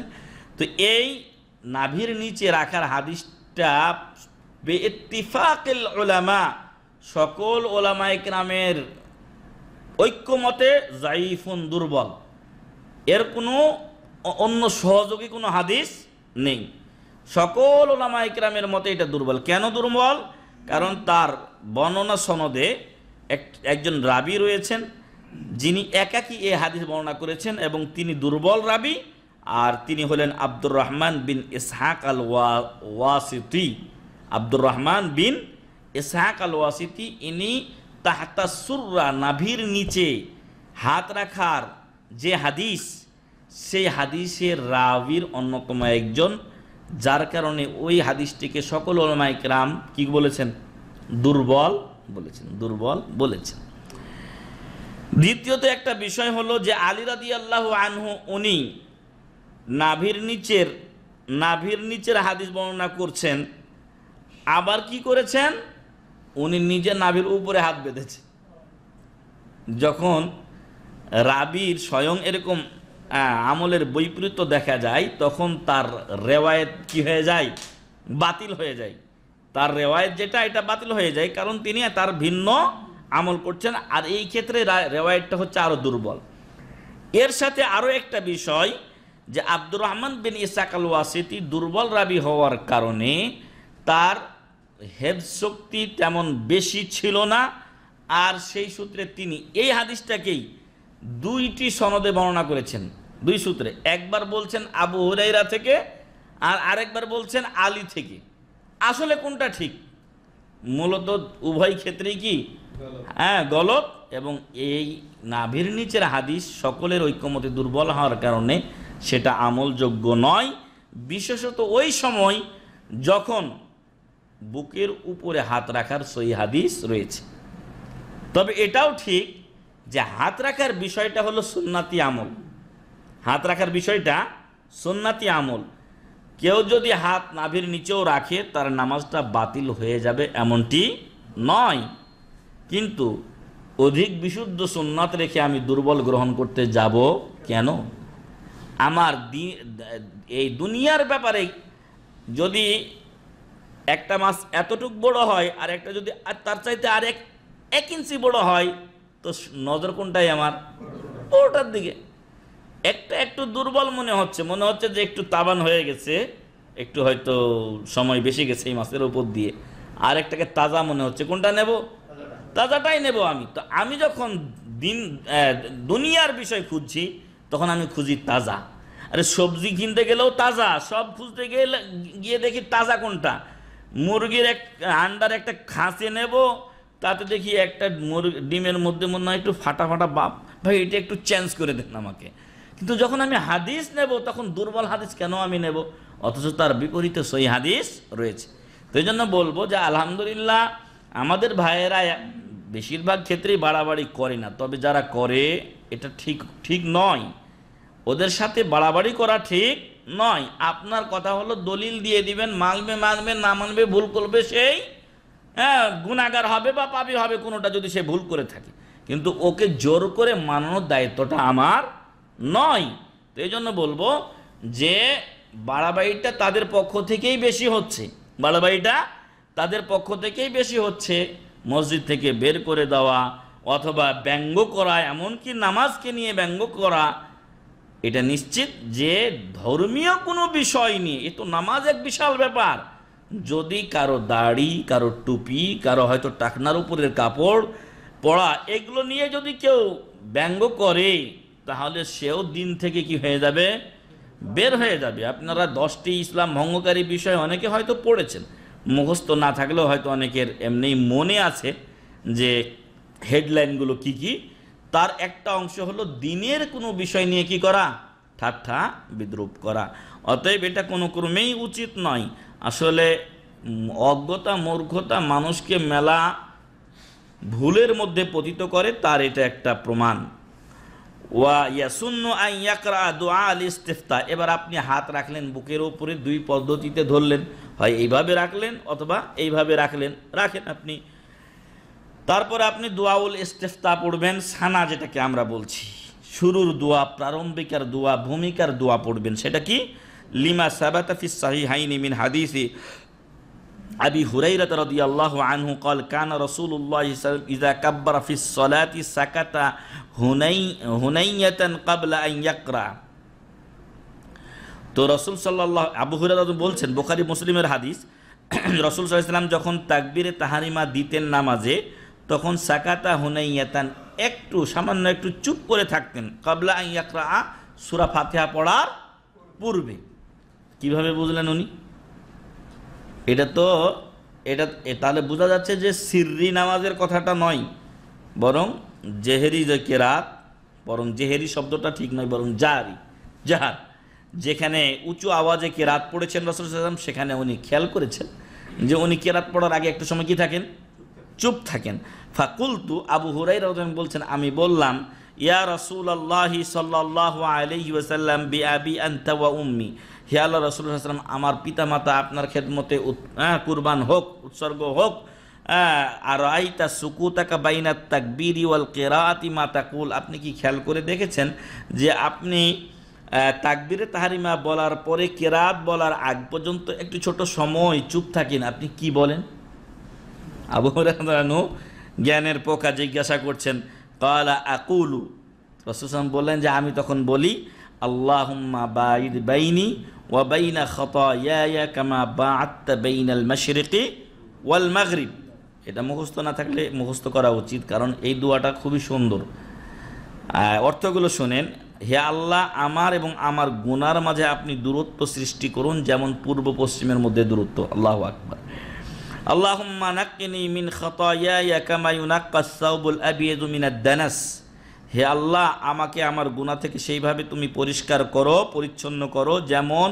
তো এই নাভির নিচে রাখার হাদিসটা ওলামা সকল ওলামা ইকরামের ঐক্যমতে জাইফুন দুর্বল এর কোনো অন্য সহযোগী কোনো হাদিস নেই সকল ওলামা ইকরামের মতে এটা দুর্বল কেন দুর্বল কারণ তার বর্ণনা সনদে এক একজন রাবি রয়েছেন যিনি একাকি এ হাদিস বর্ণনা করেছেন এবং তিনি দুর্বল রাবি আর তিনি হলেন আব্দুর রহমান বিন ইসহাক আল ওয়াসিতি আব্দুর রহমান বিন ইসহাক আল ওয়াসিতি ইনি তাহতাসুররা নাভির নিচে হাত রাখার যে হাদিস সেই হাদিসের রাবির অন্যতম একজন যার কারণে ওই হাদিসটিকে সকল রাম কী বলেছেন দুর্বল বলেছেন দুর্বল বলেছেন দ্বিতীয়ত একটা বিষয় হলো যে আলী রাদি আল্লাহ আনহু উনি নাভির নিচের নাভির নিচের হাদিস বর্ণনা করছেন আবার কি করেছেন উনি নিজে নাভির উপরে হাত বেঁধেছে যখন রাবির স্বয়ং এরকম আমলের বৈপরীত্য দেখা যায় তখন তার রেওয়ায়ত কি হয়ে যায় বাতিল হয়ে যায় তার রেওয়ায়ত যেটা এটা বাতিল হয়ে যায় কারণ তিনি তার ভিন্ন আমল করছেন আর এই ক্ষেত্রে রেওয়ায়তটা হচ্ছে আরও দুর্বল এর সাথে আরও একটা বিষয় যে আব্দুর রহমান বিন ইসাক আল ওয়াসিতি দুর্বল রাবি হওয়ার কারণে তার হেদ শক্তি তেমন বেশি ছিল না আর সেই সূত্রে তিনি এই হাদিসটাকেই দুইটি সনদে বর্ণনা করেছেন দুই সূত্রে একবার বলছেন আবু হুরাইরা থেকে আর আরেকবার বলছেন আলী থেকে আসলে কোনটা ঠিক মূলত উভয় ক্ষেত্রেই কি হ্যাঁ গলত এবং এই নাভির নিচের হাদিস সকলের ঐক্যমতে দুর্বল হওয়ার কারণে সেটা আমলযোগ্য নয় বিশেষত ওই সময় যখন বুকের উপরে হাত রাখার সই হাদিস রয়েছে তবে এটাও ঠিক যে হাত রাখার বিষয়টা হলো সুন্নাতি আমল হাত রাখার বিষয়টা সুন্নাতি আমল কেউ যদি হাত নাভির নিচেও রাখে তার নামাজটা বাতিল হয়ে যাবে এমনটি নয় কিন্তু অধিক বিশুদ্ধ সোননাথ রেখে আমি দুর্বল গ্রহণ করতে যাব কেন আমার এই দুনিয়ার ব্যাপারে যদি একটা মাছ এতটুক বড় হয় আর একটা যদি তার চাইতে আর এক এক ইঞ্চি বড় হয় তো নজর কোনটাই আমার ওটার দিকে একটা একটু দুর্বল মনে হচ্ছে মনে হচ্ছে যে একটু তাবান হয়ে গেছে একটু হয়তো সময় বেশি গেছে এই মাছের উপর দিয়ে আর একটাকে তাজা মনে হচ্ছে কোনটা নেব তাজাটাই নেব আমি তো আমি যখন দিন দুনিয়ার বিষয় খুঁজছি তখন আমি খুঁজি তাজা আরে সবজি কিনতে গেলেও তাজা সব খুঁজতে গেলে গিয়ে দেখি তাজা কোনটা মুরগির এক আন্ডার একটা খাঁচে নেব তাতে দেখি একটা ডিমের মধ্যে মনে হয় একটু ফাটা ফাটা বাপ ভাই এটা একটু চেঞ্জ করে দেন আমাকে কিন্তু যখন আমি হাদিস নেব তখন দুর্বল হাদিস কেন আমি নেব অথচ তার বিপরীতে সই হাদিস রয়েছে তো জন্য বলবো যে আলহামদুলিল্লাহ আমাদের ভাইয়েরা বেশিরভাগ ক্ষেত্রেই বাড়াবাড়ি করে না তবে যারা করে এটা ঠিক ঠিক নয় ওদের সাথে বাড়াবাড়ি করা ঠিক নয় আপনার কথা হলো দলিল দিয়ে দিবেন মানবে মানবে না মানবে ভুল করবে সেই হ্যাঁ গুণাগার হবে বা পাবি হবে কোনোটা যদি সে ভুল করে থাকে কিন্তু ওকে জোর করে মানানোর দায়িত্বটা আমার নয় তো এই জন্য বলবো যে বাড়াবাড়িটা তাদের পক্ষ থেকেই বেশি হচ্ছে বাড়াবাড়িটা তাদের পক্ষ থেকেই বেশি হচ্ছে মসজিদ থেকে বের করে দেওয়া অথবা ব্যঙ্গ করা এমনকি নামাজকে নিয়ে ব্যঙ্গ করা এটা নিশ্চিত যে ধর্মীয় কোনো বিষয় নিয়ে এ তো নামাজ এক বিশাল ব্যাপার যদি কারো দাড়ি কারো টুপি কারো হয়তো টাকনার উপরের কাপড় পড়া এগুলো নিয়ে যদি কেউ ব্যঙ্গ করে তাহলে সেও দিন থেকে কি হয়ে যাবে বের হয়ে যাবে আপনারা দশটি ইসলাম ভঙ্গকারী বিষয় অনেকে হয়তো পড়েছেন মুখস্থ না থাকলেও হয়তো অনেকের এমনি মনে আছে যে হেডলাইনগুলো কি কি তার একটা অংশ হলো দিনের কোনো বিষয় নিয়ে কি করা ঠাট্টা বিদ্রুপ করা অতএব এটা কোনো ক্রমেই উচিত নয় আসলে অজ্ঞতা মূর্খতা মানুষকে মেলা ভুলের মধ্যে পতিত করে তার এটা একটা প্রমাণ ওয়া আই আল ইস্তেফতা এবার আপনি হাত রাখলেন বুকের ওপরে দুই পদ্ধতিতে ধরলেন হয় এইভাবে রাখলেন অথবা এইভাবে রাখলেন রাখেন আপনি তারপরে আপনি দোয়াউল ইস্তেফতা পড়বেন সানা যেটাকে আমরা বলছি শুরুর দোয়া প্রারম্ভিকার দোয়া ভূমিকার দোয়া পড়বেন সেটা কি লিমা সাবাতাফিস সাহি হাইনি মিন হাদিসি আবি হুরাইরাত রাদিয়াল্লাহু আনহু আল্লাহ আনহু কল কানা صلى الله عليه وسلم اذا كبر في الصلاه سكت হুনাই হুনাইয়াতান ক্বাবলা আন তো রসুল সাল্লাল্লাহু আবু হুরায়রা বলছেন বোখারি মুসলিমের হাদিস রসুল সাল্লাল্লাহু আলাইহি যখন তাকবীরে তাহারিমা দিতেন নামাজে তখন সাকাতা হুনাইয়াতান একটু সামান্য একটু চুপ করে থাকতেন কাবলা আন ইয়াকরা সূরা ফাতিহা পড়ার পূর্বে কিভাবে বুঝলেন উনি এটা তো এটা তাহলে বোঝা যাচ্ছে যে সিররি নামাজের কথাটা নয় বরং জেহেরি যে কেরাত বরং জেহেরি শব্দটা ঠিক নয় বরং জাহারি জাহার যেখানে উঁচু আওয়াজে কেরাত পড়েছেন রসুলাম সেখানে উনি খেয়াল করেছেন যে উনি কেরাত পড়ার আগে একটু সময় কি থাকেন চুপ থাকেন ফাকুলতু আবু হুরাই রজন বলছেন আমি বললাম ইয়া রসুল আল্লাহ সাল্লাহ আলহি ওসাল্লাম বি আবি আন্তা উম্মি হে আল্লাহ রসুল্লাহাম আমার মাতা আপনার খেদমতে হ্যাঁ, কুরবান হোক উৎসর্গ হোক হ্যাঁ, আর আইতা সুকুতাকা বাইনা তাকবির ওয়াল কেরাতি মা তাকুল আপনি কি খেয়াল করে দেখেছেন যে আপনি তাকবিরে তাহারিমা বলার পরে কেরাত বলার আগ পর্যন্ত একটু ছোট সময় চুপ থাকেন আপনি কি বলেন আবু রানু জ্ঞানের পোকা জিজ্ঞাসা করছেন কালা আকুলু রসুসাম বললেন যে আমি তখন বলি আল্লাহ বাইনি ওয়াবাইনা খতায়া কামা বা আত্মা বেইনাল মাশরিকি ওয়াল মাগরিব এটা মুখস্থ না থাকলে মুখস্থ করা উচিত কারণ এই দোয়াটা খুবই সুন্দর অর্থগুলো শোনেন হে আল্লাহ আমার এবং আমার গুনার মাঝে আপনি দূরত্ব সৃষ্টি করুন যেমন পূর্ব পশ্চিমের মধ্যে দূরত্ব আল্লাহ আকবর আল্লাহ মিন খতায়া কামায়ুনাক্কা সাউবুল আবিয়েদু মিনাদ দানাস হে আল্লাহ আমাকে আমার গুণা থেকে সেইভাবে তুমি পরিষ্কার করো পরিচ্ছন্ন করো যেমন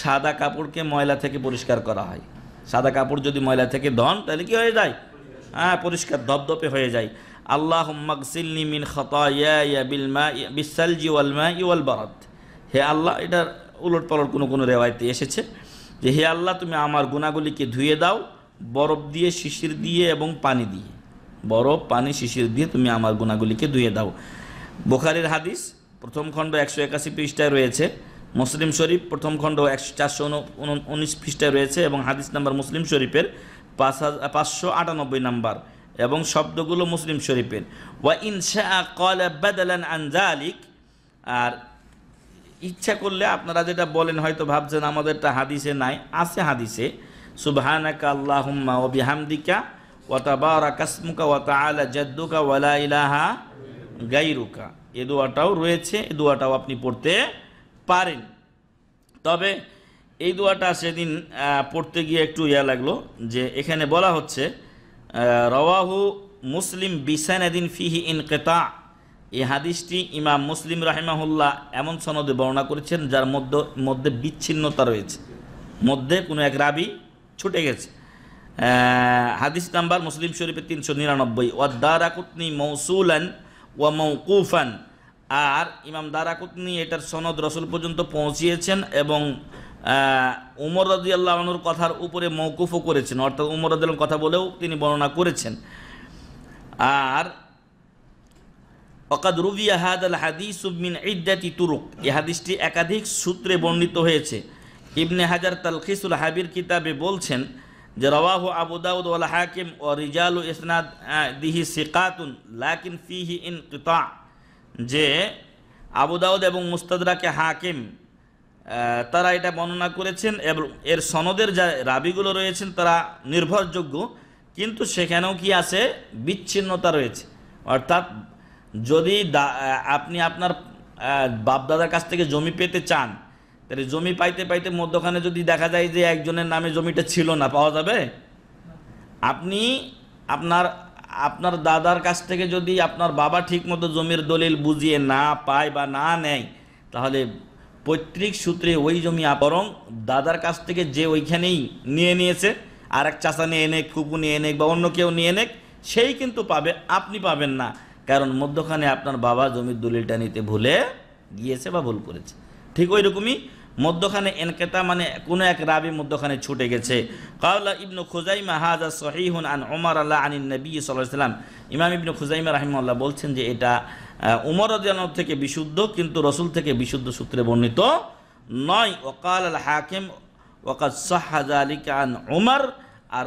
সাদা কাপড়কে ময়লা থেকে পরিষ্কার করা হয় সাদা কাপড় যদি ময়লা থেকে ধন তাহলে কি হয়ে যায় হ্যাঁ পরিষ্কার ধপধপে হয়ে যায় আল্লাহ মিন বিশাল ওয়ালমা ইউল বারাত হে আল্লাহ এটার উলট পালট কোনো কোনো রেওয়ায়তে এসেছে যে হে আল্লাহ তুমি আমার গুণাগুলিকে ধুয়ে দাও বরফ দিয়ে শিশির দিয়ে এবং পানি দিয়ে বরফ পানি শিশির দিয়ে তুমি আমার গুণাগুলিকে ধুয়ে দাও বোখারের হাদিস প্রথম খণ্ড একশো একাশি পৃষ্ঠায় রয়েছে মুসলিম শরীফ প্রথম খণ্ড একশো চারশো উনিশ পৃষ্ঠায় রয়েছে এবং হাদিস নাম্বার মুসলিম শরীফের পাঁচ হাজার পাঁচশো আটানব্বই নাম্বার এবং শব্দগুলো মুসলিম শরীফের ওয়া ইনশা আনজালিক আর ইচ্ছা করলে আপনারা যেটা বলেন হয়তো ভাবছেন আমাদেরটা হাদিসে নাই আছে হাদিসে সুবহানাকা আল্লাহ ও বিহামদিকা ওয়াতাবারা কাসমুকা ওয়াতা আলা জাদ্দুকা ওয়ালা ইলাহা গাইরুকা এ দোয়াটাও রয়েছে এ দোয়াটাও আপনি পড়তে পারেন তবে এই দোয়াটা সেদিন পড়তে গিয়ে একটু ইয়া লাগলো যে এখানে বলা হচ্ছে রওয়াহু মুসলিম বিসানাদিন ফিহি ইনকেতা এই হাদিসটি ইমাম মুসলিম রাহেমাহুল্লাহ এমন সনদে বর্ণনা করেছেন যার মধ্যে মধ্যে বিচ্ছিন্নতা রয়েছে মধ্যে কোনো এক রাবি ছুটে গেছে হাদিস নাম্বার মুসলিম শরীফের তিনশো নিরানব্বই ও দারাকুতনি মৌসুলান ও মৌকুফান আর ইমাম দারাকুতনি এটার সনদ রসুল পর্যন্ত পৌঁছিয়েছেন এবং উমর রাজি আল্লাহনুর কথার উপরে মৌকুফও করেছেন অর্থাৎ উমর রাজিয়াল কথা বলেও তিনি বর্ণনা করেছেন আর অকাদ রুবি আহাদ আল হাদিস মিন ইদ্যাতি তুরুক এই হাদিসটি একাধিক সূত্রে বর্ণিত হয়েছে ইবনে হাজার তালখিসুল হাবির কিতাবে বলছেন যে রওয়াহু আবু দাউদ ওয়াল হাকিম ও রিজালু ইসনাদ দিহি সিকাতুন লাকিন ফিহি ইন কিতা যে আবু দাউদ এবং মুস্তাদাকে হাকিম তারা এটা বর্ণনা করেছেন এবং এর সনদের যা রাবিগুলো রয়েছেন তারা নির্ভরযোগ্য কিন্তু সেখানেও কি আছে বিচ্ছিন্নতা রয়েছে অর্থাৎ যদি আপনি আপনার বাপদাদার কাছ থেকে জমি পেতে চান তাহলে জমি পাইতে পাইতে মধ্যখানে যদি দেখা যায় যে একজনের নামে জমিটা ছিল না পাওয়া যাবে আপনি আপনার আপনার দাদার কাছ থেকে যদি আপনার বাবা ঠিকমতো জমির দলিল বুঝিয়ে না পায় বা না নেয় তাহলে পৈতৃক সূত্রে ওই জমি বরং দাদার কাছ থেকে যে ওইখানেই নিয়ে নিয়েছে আর এক চাচা নিয়ে নেক কুকু নিয়ে নেক বা অন্য কেউ নিয়ে নেক সেই কিন্তু পাবে আপনি পাবেন না কারণ মধ্যখানে আপনার বাবা জমির দলিলটা নিতে ভুলে গিয়েছে বা ভুল করেছে ঠিক ওই রকমই মধ্যখানে এনকেতা মানে কোনো এক রাবি মধ্যখানে ছুটে গেছে কাউলা ইবনু খুজাইমা হাজা সহিহুন আন ওমর আল্লাহ আনিন নবী সাল্লাম ইমাম ইবনু খুজাইমা রাহিমাল্লাহ বলছেন যে এটা উমর থেকে বিশুদ্ধ কিন্তু রসুল থেকে বিশুদ্ধ সূত্রে বর্ণিত নয় ওকাল আল হাকিম ওকাল সাহাজা আলী কান ওমর আর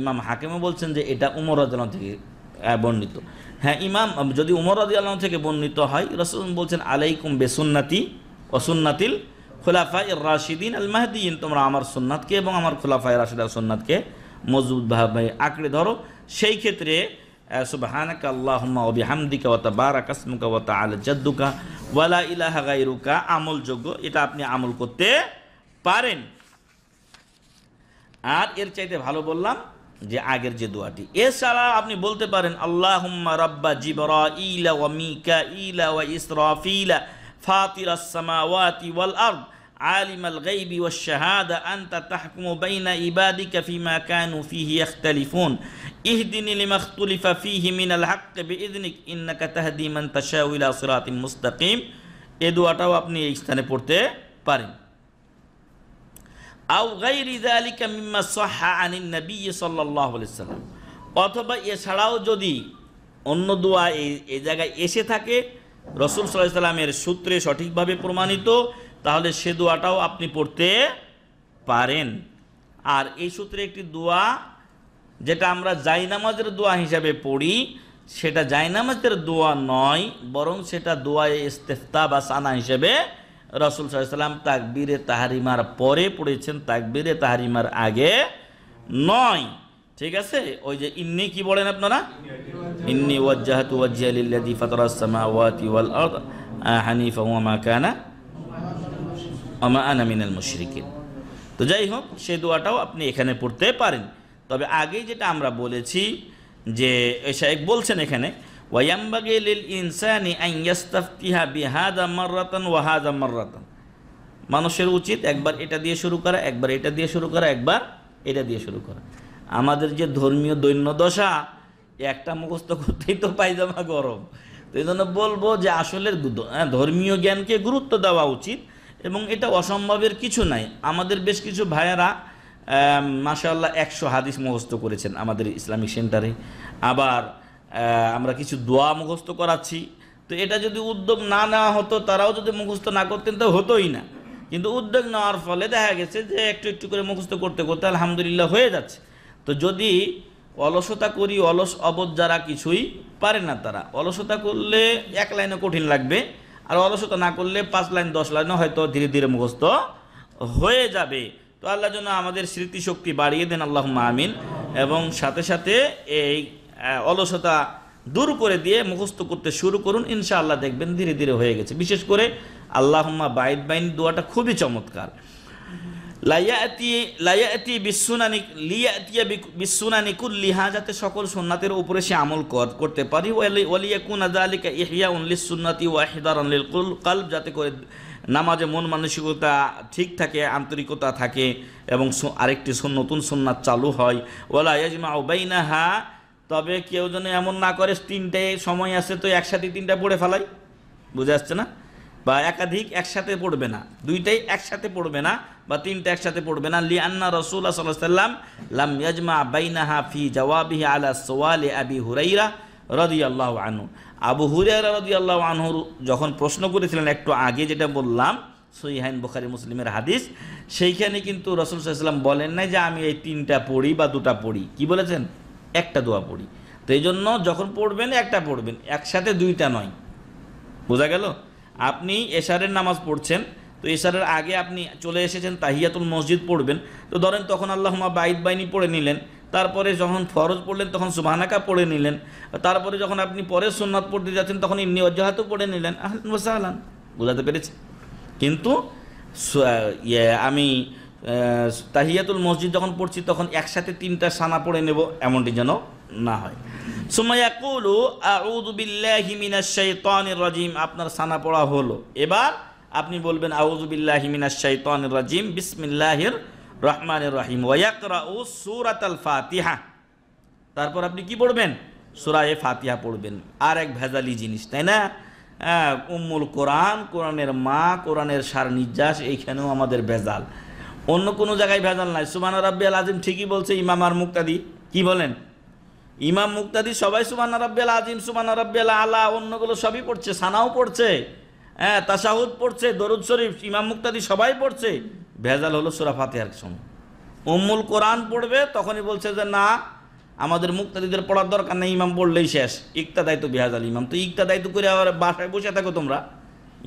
ইমাম হাকিমও বলছেন যে এটা উমর রাজন থেকে বর্ণিত হ্যাঁ ইমাম যদি উমর রাজি আলম থেকে বর্ণিত হয় রসুল বলছেন আলাইকুম বেসুন্নাতি অসুন্নাতিল খোলাফা ইর রাশিদিন আল মাহদিন তোমরা আমার সোননাথকে এবং আমার খোলাফা রাশিদা সোননাথকে মজবুতভাবে আঁকড়ে ধরো সেই ক্ষেত্রে সুবাহানাকা আল্লাহম্মা ওবি হামদিকা ওয়া তাবারাক আসমুকা ওয়া তাআলা জাদ্দুকা ওয়ালা ইলাহা গায়রুকা আমলযোগ্য এটা আপনি আমল করতে পারেন আর এর চাইতে ভালো বললাম যে আগের যে দোয়াটি এছাড়া আপনি বলতে পারেন আল্লাহুম্মা রাব্বা ইলা ওয়া মিকা ইলা ওয়া ইসরাফিলা فاطر السماوات والأرض عالم الغيب والشهادة أنت تحكم بين عبادك فيما كانوا فيه يختلفون اهدني لما اختلف فيه من الحق بإذنك إنك تهدي من تشاء إلى صراط مستقيم এ দোয়াটাও আপনি এই স্থানে পড়তে পারেন আও গাইরি যালিকা মিম্মা সাহহা আনিন নবী সাল্লাল্লাহু আলাইহি সাল্লাম অথবা এছাড়াও যদি অন্য দোয়া এই জায়গায় এসে রসুল সাল্লাহ সূত্রে সঠিকভাবে প্রমাণিত তাহলে সে দোয়াটাও আপনি পড়তে পারেন আর এই সূত্রে একটি দোয়া যেটা আমরা জাইনামাজের দোয়া হিসাবে পড়ি সেটা জাইনামাজের দোয়া নয় বরং সেটা দোয়ায় ইস্তেফতা বা সানা হিসেবে রসুল সাল্লাম তাকবীরে তাহারিমার পরে পড়েছেন তাকবীরে তাহারিমার আগে নয় ঠিক আছে ওই যে ইন্নি কি বলেন আপনারা ইন্নি ওয়াজ্জাহাতু ওয়াজহিয়া লিল্লাযী ফাতারাস সামাওয়াতি ওয়াল আরদ হানিফা ওয়া মা কানা ওয়া মা আনা মিনাল মুশরিকিন তো যাই হোক সেই দোয়াটাও আপনি এখানে পড়তে পারেন তবে আগে যেটা আমরা বলেছি যে শেখ বলছেন এখানে ওয়াম্বাগে লিল ইনসানি আইয়াস্তাফতিহা বিহাযা মাররাতান ওয়া হাযা মাররাতান মানুষের উচিত একবার এটা দিয়ে শুরু করা একবার এটা দিয়ে শুরু করা একবার এটা দিয়ে শুরু করা আমাদের যে ধর্মীয় দৈন্য দশা একটা মুখস্থ করতেই তো পায়জামা গরম তো এই জন্য বলবো যে আসলে হ্যাঁ, ধর্মীয় জ্ঞানকে গুরুত্ব দেওয়া উচিত এবং এটা অসম্ভবের কিছু নাই আমাদের বেশ কিছু ভাইয়ারা মাসাল্লাহ একশো হাদিস মুখস্থ করেছেন আমাদের ইসলামিক সেন্টারে আবার আমরা কিছু দোয়া মুখস্থ করাচ্ছি তো এটা যদি উদ্যোগ না নেওয়া হতো তারাও যদি মুখস্থ না করতেন তো হতোই না কিন্তু উদ্যোগ নেওয়ার ফলে দেখা গেছে যে একটু একটু করে মুখস্থ করতে করতে আলহামদুলিল্লাহ হয়ে যাচ্ছে তো যদি অলসতা করি অলস অবধ যারা কিছুই পারে না তারা অলসতা করলে এক লাইনে কঠিন লাগবে আর অলসতা না করলে পাঁচ লাইন দশ লাইনও হয়তো ধীরে ধীরে মুখস্থ হয়ে যাবে তো আল্লাহ যেন আমাদের স্মৃতিশক্তি বাড়িয়ে দেন আল্লাহ আমিন এবং সাথে সাথে এই অলসতা দূর করে দিয়ে মুখস্থ করতে শুরু করুন ইনশাআল্লাহ দেখবেন ধীরে ধীরে হয়ে গেছে বিশেষ করে আল্লাহ বাইদ বাইন দোয়াটা খুবই চমৎকার লাইয়াতি হ্যাঁ, যাতে সকল সুন্নাতের উপরে সে আমল করতে পারি কুল যাতে করে নামাজে মন মানসিকতা ঠিক থাকে আন্তরিকতা থাকে এবং আরেকটি নতুন সুন্নাত চালু হয় ওলা ইয়াজমা ওবাইনাহা তবে কেউ যেন এমন না করে তিনটে সময় আছে তো একসাথে তিনটা পড়ে ফেলাই বুঝে আসছে না বা একাধিক একসাথে পড়বে না দুইটাই একসাথে পড়বে না বা তিনটা একসাথে পড়বে না লিয়ান্না রসুল্লাহ সাল্লাহ সাল্লাম লাম ইয়াজমা বাইনাহা ফি জওয়াবিহি আলা সোয়ালে আবি হুরাইরা রদি আল্লাহ আনু আবু হুরাইরা রদি আল্লাহ আনহুর যখন প্রশ্ন করেছিলেন একটু আগে যেটা বললাম সৈহাইন বুখারি মুসলিমের হাদিস সেইখানে কিন্তু রসুল সাল্লাম বলেন নাই যে আমি এই তিনটা পড়ি বা দুটা পড়ি কি বলেছেন একটা দোয়া পড়ি তো এই জন্য যখন পড়বেন একটা পড়বেন একসাথে দুইটা নয় বোঝা গেল আপনি এশারের নামাজ পড়ছেন তো এশারের আগে আপনি চলে এসেছেন তাহিয়াতুল মসজিদ পড়বেন তো ধরেন তখন আল্লাহ বাইদ বাইনি পড়ে নিলেন তারপরে যখন ফরজ পড়লেন তখন সুবাহানাকা পড়ে নিলেন তারপরে যখন আপনি পরে সোননাথ পড়তে যাচ্ছেন তখন ইমনি অজাহাতও পড়ে নিলেন আহ বোঝাতে পেরেছি কিন্তু ইয়ে, আমি তাহিয়াতুল মসজিদ যখন পড়ছি তখন একসাথে তিনটা সানা পড়ে নেব এমনটি যেন না হয় সুমায়াকুলু আউদুবিল্লাহি মিনাশ শাইতানির রাজিম আপনার সানা পড়া হলো এবার আপনি বলবেন আউদুবিল্লাহি মিনাশ শাইতানির রাজিম বিসমিল্লাহির রহমানির রহিম ওয়াকরাউ সূরাতাল ফাতিহা তারপর আপনি কি পড়বেন সূরা এ ফাতিহা পড়বেন আর এক ভেজালি জিনিস তাই না হ্যাঁ উম্মুল কোরআন কোরআনের মা কোরআনের সার নির্যাস এইখানেও আমাদের ভেজাল অন্য কোনো জায়গায় ভেজাল নাই রাব্বি আল আজিম ঠিকই বলছে ইমাম আর মুক্তাদি কি বলেন ইমাম মুক্তাদি সবাই রাব্বি আল আজিম রাব্বি আল আলা অন্যগুলো সবই পড়ছে সানাও পড়ছে হ্যাঁ তাসাহুদ পড়ছে দরুদ শরীফ ইমাম মুক্তাদি সবাই পড়ছে ভেজাল হলো সুরা ফাতেহার সময় অমুল কোরআন পড়বে তখনই বলছে যে না আমাদের মুক্তাদিদের পড়ার দরকার নেই ইমাম পড়লেই শেষ ইকতা দায়িত্ব বেহাজাল ইমাম তো ইকতা দায়িত্ব করে আবার বাসায় বসে থাকো তোমরা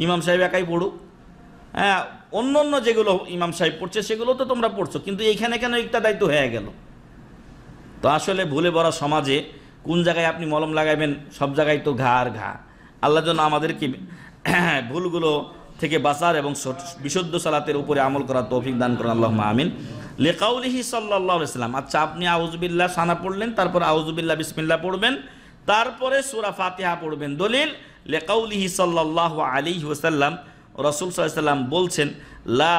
ইমাম সাহেব একাই পড়ুক হ্যাঁ অন্য অন্য যেগুলো ইমাম সাহেব পড়ছে সেগুলো তো তোমরা পড়ছো কিন্তু এইখানে কেন একটা দায়িত্ব হয়ে গেল তো আসলে ভুলে বড় সমাজে কোন জায়গায় আপনি মলম লাগাইবেন সব জায়গায় তো ঘা আর ঘা আল্লাহ যেন আমাদেরকে ভুলগুলো থেকে বাঁচার এবং বিশুদ্ধ সালাতের উপরে আমল করার তৌফিক দান করেন আল্লাহ আমিন লেকাউলিহি সাল্লাহ ইসলাম আচ্ছা আপনি আউজবিল্লা সানা পড়লেন তারপর আউজবিল্লা বিসমিল্লা পড়বেন তারপরে সুরা ফাতিহা পড়বেন দলিল লেকাউলিহি সাল্লাহ আলী ওসাল্লাম রসুল সাল্লাম বলছেন লা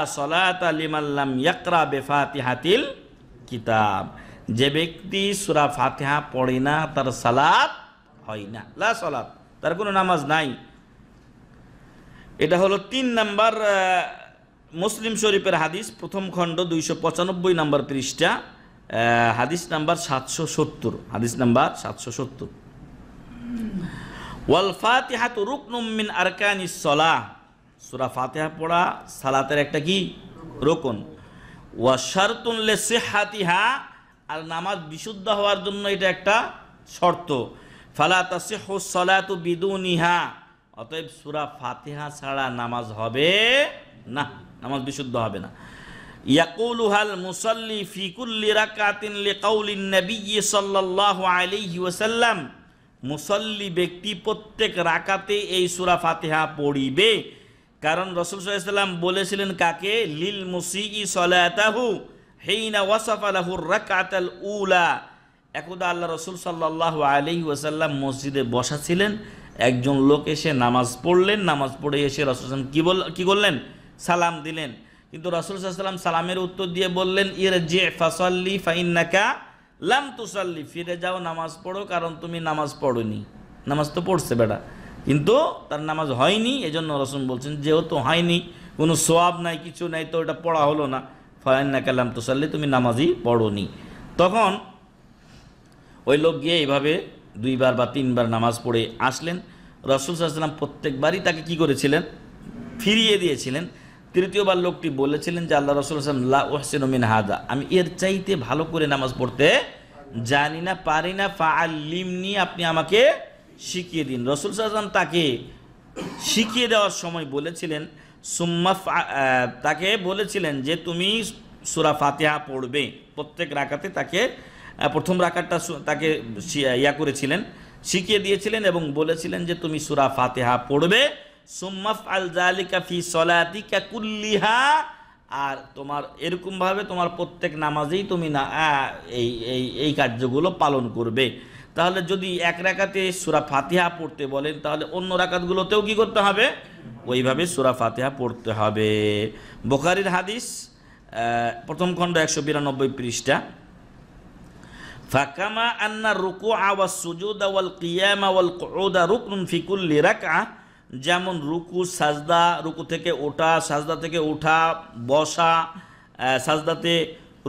লিমাল্লাম ইয়াকরা বেফাতিহাতিল কিতাব যে ব্যক্তি সুরা ফাতেহা পড়ে না তার সালাত হয় না লা সালাত তার কোনো নামাজ নাই এটা হলো তিন নাম্বার মুসলিম শরীফের হাদিস প্রথম খণ্ড দুইশো পঁচানব্বই নাম্বার পৃষ্ঠা হাদিস নাম্বার সাতশো সত্তর হাদিস নাম্বার সাতশো সত্তর ওয়াল ফাতিহাত রুকনুম মিন আরকানিস সলাহ সুরা ফাতেহা পড়া সালাতের একটা কি রোকন ওয়াশারতুনলে সেহাতিহা আর নামাজ বিশুদ্ধ হওয়ার জন্য এটা একটা শর্ত ফালা তাসেহ সলাতু বিদুনিহা অতএব সুরা ফাতিহা ছাড়া নামাজ হবে না নামাজ বিশুদ্ধ হবে না ইয়াকুলুহাল মুসল্লি ফিকুল্লি রাকাতিন লিকাউলিন নবী সাল্লাল্লাহু আলাইহি ওয়াসাল্লাম মুসল্লি ব্যক্তি প্রত্যেক রাকাতে এই সুরা ফাতিহা পড়িবে কারণ রসুল সাল্লাম বলেছিলেন কাকে লিল মুসিগি সলাতাহু হেইনা ওয়াসাফালাহুর রাকাতাল উলা একদা আল্লাহ রসুল সাল্লাহ আলি ওয়াসাল্লাম মসজিদে বসা ছিলেন একজন লোক এসে নামাজ পড়লেন নামাজ পড়ে এসে রসুল কী বল কী করলেন সালাম দিলেন কিন্তু রসুল সাল্লাম সালামের উত্তর দিয়ে বললেন ইর জে ফাসাল্লি ফাইন্নাকা লাম তুসাল্লি ফিরে যাও নামাজ পড়ো কারণ তুমি নামাজ পড়োনি নামাজ তো পড়ছে বেটা কিন্তু তার নামাজ হয়নি এজন্য রসুন বলছেন যেহেতু হয়নি কোনো সোয়াব নাই কিছু নাই তো ওটা পড়া হলো না না কালাম তোসাল্লি তুমি নামাজই পড়োনি তখন ওই লোক গিয়ে এইভাবে দুইবার বা তিনবার নামাজ পড়ে আসলেন রসুল সাল্লাম প্রত্যেকবারই তাকে কি করেছিলেন ফিরিয়ে দিয়েছিলেন তৃতীয়বার লোকটি বলেছিলেন যে আল্লাহ রসুল আসলাম লা ওহসেনমিন হাদা আমি এর চাইতে ভালো করে নামাজ পড়তে জানি না পারি না ফা আল্লিমনি আপনি আমাকে শিখিয়ে দিন রসুল সাহাম তাকে শিখিয়ে দেওয়ার সময় বলেছিলেন সুম্মা তাকে বলেছিলেন যে তুমি সুরা ফাতেহা পড়বে প্রত্যেক রাখাতে তাকে প্রথম রাখারটা তাকে ইয়া করেছিলেন শিখিয়ে দিয়েছিলেন এবং বলেছিলেন যে তুমি সুরা ফাতেহা পড়বে সুম্মাফ আল জালিকা ফি সলাতিকা কুল্লিহা আর তোমার এরকমভাবে তোমার প্রত্যেক নামাজেই তুমি না এই এই কার্যগুলো পালন করবে তাহলে যদি এক রাকাতে সুরা ফাতিহা পড়তে বলেন তাহলে অন্য রাকাতগুলোতেও কি করতে হবে ওইভাবে সুরা ফাতিহা পড়তে হবে বোখারির হাদিস প্রথম খণ্ড একশো বিরানব্বই পৃষ্ঠা ফাকামা আন্না রুকু আওয়া সুজুদ আওয়াল কিয়াম আওয়াল কৌদা রুকনুন ফিকুল্লি রাকা যেমন রুকু সাজদা রুকু থেকে ওঠা সাজদা থেকে ওঠা বসা সাজদাতে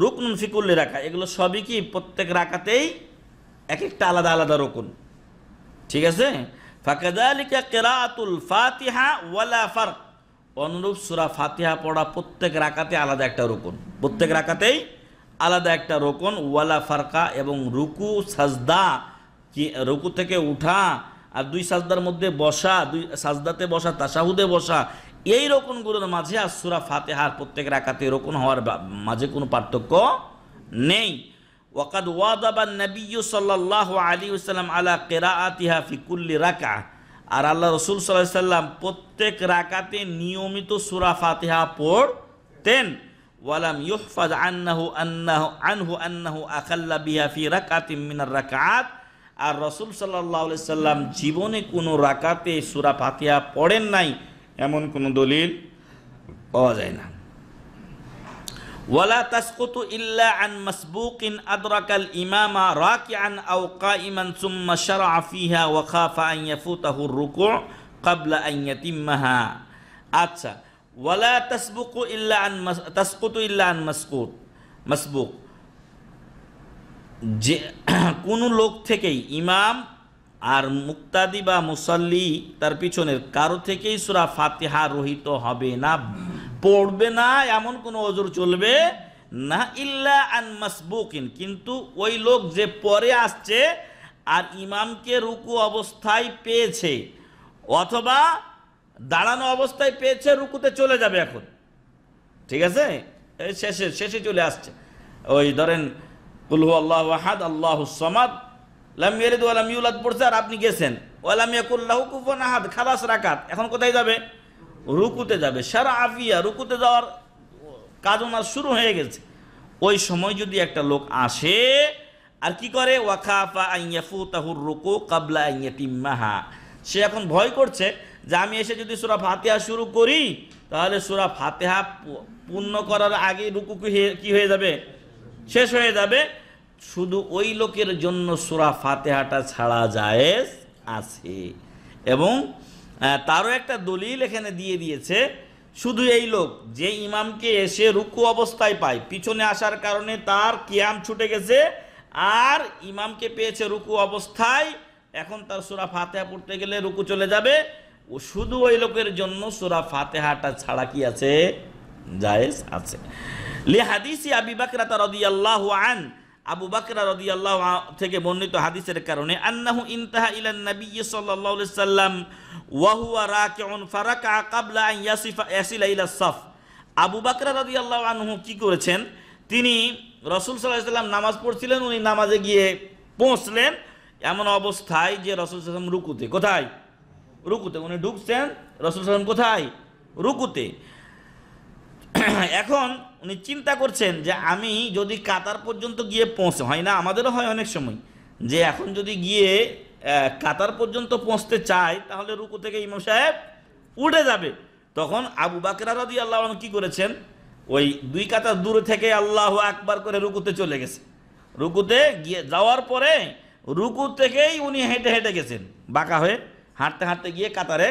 রুকনুন ফিকুল্লি রাখা এগুলো সবই কি প্রত্যেক রাখাতেই এক একটা আলাদা আলাদা রকুন ঠিক আছে ফাকাদালিকা কেরাতুল ফাতিহা ওয়ালা ফার্ক অনুরূপ সুরা ফাতিহা পড়া প্রত্যেক রাকাতে আলাদা একটা রোকন প্রত্যেক রাকাতেই আলাদা একটা রোকন ওয়ালা ফারকা এবং রুকু সাজদা কি রুকু থেকে উঠা আর দুই সাজদার মধ্যে বসা দুই সাজদাতে বসা তাসাহুদে বসা এই রোকনগুলোর মাঝে আর সুরা ফাতেহার প্রত্যেক রাকাতে রোকন হওয়ার মাঝে কোনো পার্থক্য নেই ওয়াকাদ ওয়াদাবান নবী সাল্লাহ আলী সাল্লাম আলা কেরা আতিহা ফিকুল্লি রাকা আর আল্লাহ রসুল সাল্লাহ সাল্লাম প্রত্যেক রাকাতে নিয়মিত সুরা ফাতিহা পড়তেন ওয়ালাম ইউহফাজ আন্নাহু আন্নাহু আনহু আন্নাহু আখাল্লা বিহা ফি রাকাতিম মিনার রাকাত আর রসুল সাল্লাহ সাল্লাম জীবনে কোনো রাকাতে সুরা ফাতিহা পড়েন নাই এমন কোনো দলিল পাওয়া যায় না ولا تسقط إلا عن مسبوق أدرك الإمام راكعا أو قائما ثم شرع فيها وخاف أن يفوته الركوع قبل أن يتمها اتى ولا تسبق إلا عن تسقط إلا عن مسقوط مسبوق যে কোন লোক থেকেই ইমাম আর মুক্তাদি বা মুসল্লি তার পিছনের কারো থেকেই সুরা ফাতিহা রহিত হবে না পড়বে না এমন কোনো অজর চলবে না ইল্লা আন মাসবুকিন কিন্তু ওই লোক যে পরে আসছে আর ইমামকে রুকু অবস্থায় পেয়েছে অথবা দাঁড়ানো অবস্থায় পেয়েছে রুকুতে চলে যাবে এখন ঠিক আছে শেষে শেষে চলে আসছে ওই ধরেন কুলহু আল্লাহ আহাদ আল্লাহ সমাদ লাম ইয়ালিদ ওয়ালাম ইউলাদ পড়ছে আর আপনি গেছেন ওয়ালাম ইয়াকুল্লাহু কুফুয়ান আহাদ খালাস রাকাত এখন কোথায় যাবে রুকুতে যাবে সারা আফিয়া রুকুতে যাওয়ার কাজ ওনার শুরু হয়ে গেছে ওই সময় যদি একটা লোক আসে আর কি করে ওয়াকাফা আইয়াফু তাহুর রুকু কাবলা আইয়াতিম্মাহা সে এখন ভয় করছে যে আমি এসে যদি সুরা ফাতেহা শুরু করি তাহলে সুরা ফাতেহা পূর্ণ করার আগে রুকু কি হয়ে যাবে শেষ হয়ে যাবে শুধু ওই লোকের জন্য সুরা ফাতেহাটা ছাড়া জায়েজ আছে এবং তারও একটা দলিল এখানে দিয়ে দিয়েছে শুধু এই লোক যে ইমামকে এসে রুকু অবস্থায় পায় পিছনে আসার কারণে তার কিয়াম ছুটে গেছে আর ইমামকে পেয়েছে রুকু অবস্থায় এখন তার সুরা ফাতেহা পড়তে গেলে রুকু চলে যাবে ও শুধু ওই লোকের জন্য সুরা ফাতেহাটা ছাড়া কি আছে জায়েজ আছে লি আবি বাকরা তার আবু বাকরা রদি আল্লাহ থেকে বর্ণিত হাদিসের কারণে আন্নাহু ইনতাহা ইলান নবী সাল্লাল্লাহু আলাইহি সাল্লাম ওয়া হুয়া রাকিউন ফারাকা ক্বাবলা আন ইয়াসিফা ইয়াসিলা ইলা সাফ আবু বাকরা রদি আল্লাহ আনহু কি করেছেন তিনি রসুল সাল্লাহ সাল্লাম নামাজ পড়ছিলেন উনি নামাজে গিয়ে পৌঁছলেন এমন অবস্থায় যে রসুল সাল্লাম রুকুতে কোথায় রুকুতে উনি ঢুকছেন রসুল সাল্লাম কোথায় রুকুতে এখন উনি চিন্তা করছেন যে আমি যদি কাতার পর্যন্ত গিয়ে পৌঁছে হয় না আমাদেরও হয় অনেক সময় যে এখন যদি গিয়ে কাতার পর্যন্ত পৌঁছতে চাই তাহলে রুকু থেকে ইমাম সাহেব উঠে যাবে তখন আবু বাকরা রদি আল্লাহ কী করেছেন ওই দুই কাতার দূরে থেকে আল্লাহ একবার করে রুকুতে চলে গেছে রুকুতে গিয়ে যাওয়ার পরে রুকু থেকেই উনি হেঁটে হেঁটে গেছেন বাঁকা হয়ে হাঁটতে হাঁটতে গিয়ে কাতারে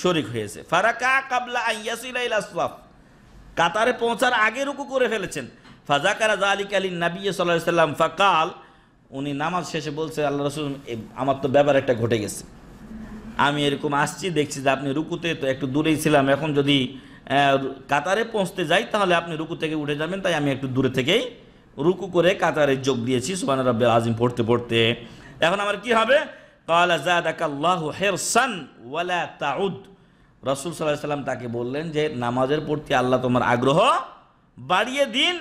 শরিক হয়েছে ফারাকা কাবলা আইয়াসিল আসলাফ কাতারে পৌঁছার আগে রুকু করে ফেলেছেন ফাজাকারা আলিক আলী নাবি সাল্লাহ সাল্লাম ফাকাল উনি নামাজ শেষে বলছে আল্লাহ রসুল আমার তো ব্যাপার একটা ঘটে গেছে আমি এরকম আসছি দেখছি যে আপনি রুকুতে তো একটু দূরেই ছিলাম এখন যদি কাতারে পৌঁছতে যাই তাহলে আপনি রুকু থেকে উঠে যাবেন তাই আমি একটু দূরে থেকেই রুকু করে কাতারে যোগ দিয়েছি সুবান রব্বুল আজিম পড়তে পড়তে এখন আমার কি হবে কালা হের সান ওয়ালা তাউদ রসুল সাল্লাহিসাল্লাম সাল্লাম তাকে বললেন যে নামাজের প্রতি আল্লাহ তোমার আগ্রহ বাড়িয়ে দিন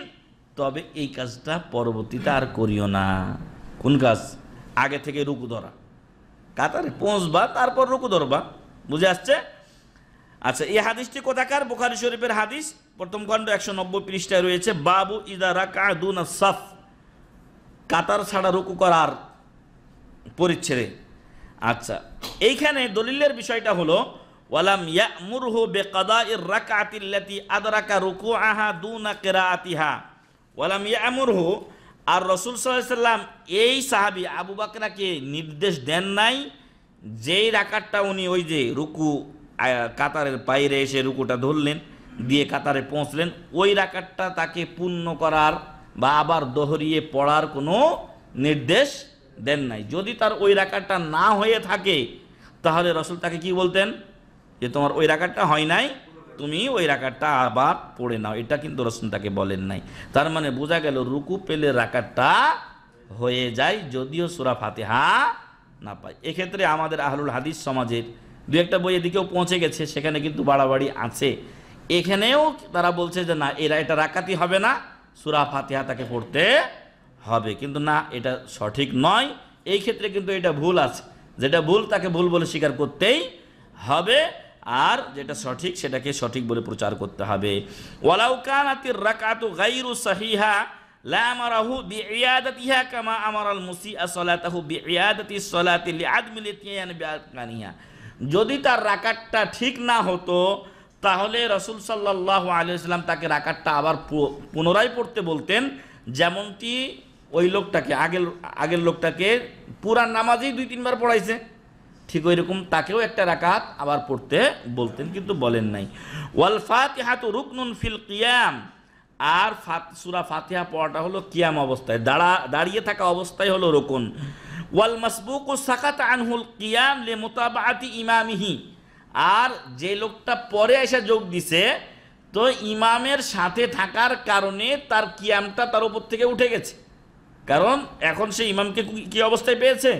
তবে এই কাজটা পরবর্তীতে আর করিও না কোন কাজ আগে থেকে রুকু ধরা কাতারে পৌঁছবা তারপর রুকু ধরবা বুঝে আসছে আচ্ছা এই হাদিসটি কোথাকার বোখারি শরীফের হাদিস প্রথম কাণ্ড একশো নব্বই পৃষ্ঠায় রয়েছে বাবু ইদারা কাদুন সাফ কাতার ছাড়া রুকু করার পরিচ্ছেদে আচ্ছা এইখানে দলিলের বিষয়টা হলো ওয়ালাম ইয়ামুরহু বেকাদা ইর রাকাতিল্লাতি আদরাকা রুকু আহা দুনা কেরাআতিহা ওয়ালাম ইয়ামুরহু আর রসুল সাল্লাম এই সাহাবি আবু বাকরাকে নির্দেশ দেন নাই যেই রাকাতটা উনি ওই যে রুকু কাতারের বাইরে এসে রুকুটা ধরলেন দিয়ে কাতারে পৌঁছলেন ওই রাকাতটা তাকে পূর্ণ করার বা আবার দোহরিয়ে পড়ার কোনো নির্দেশ দেন নাই যদি তার ওই রাকাতটা না হয়ে থাকে তাহলে রসুল তাকে কি বলতেন যে তোমার ওই রাকাতটা হয় নাই তুমি ওই রাকাতটা আবার পড়ে নাও এটা কিন্তু রসুন তাকে বলেন নাই তার মানে বোঝা গেল রুকু পেলে রাকাতটা হয়ে যায় যদিও সুরা ফাতেহা না পায় এক্ষেত্রে আমাদের আহলুল হাদিস সমাজের দু একটা বই এদিকেও পৌঁছে গেছে সেখানে কিন্তু বাড়াবাড়ি আছে এখানেও তারা বলছে যে না এরা এটা রাকাতি হবে না সুরা ফাতিহা তাকে পড়তে হবে কিন্তু না এটা সঠিক নয় এই ক্ষেত্রে কিন্তু এটা ভুল আছে যেটা ভুল তাকে ভুল বলে স্বীকার করতেই হবে আর যেটা সঠিক সেটাকে সঠিক বলে প্রচার করতে হবে ওয়ালাউকান আতির রাকাতু যদি তার রাকাতটা ঠিক না হতো তাহলে রসুল সাল্লাহ আলিয়াল্লাম তাকে রাকাতটা আবার পুনরায় পড়তে বলতেন যেমনটি ওই লোকটাকে আগের আগের লোকটাকে পুরা নামাজেই দুই তিনবার পড়াইছে ঠিক ওই রকম তাকেও একটা রাকাত আবার পড়তে বলতেন কিন্তু বলেন নাই ওয়াল তো রুকনুন ফিল কিয়াম আর ফাত সুরা ফাতিহা পড়াটা হলো কিয়াম অবস্থায় দাঁড়া দাঁড়িয়ে থাকা অবস্থায় হলো রুকুন ওয়াল মাসবুক সাকাত আনহুল কিয়াম লে মোতাবাতি ইমামিহি আর যে লোকটা পরে এসে যোগ দিছে তো ইমামের সাথে থাকার কারণে তার কিয়ামটা তার উপর থেকে উঠে গেছে কারণ এখন সে ইমামকে কি অবস্থায় পেয়েছে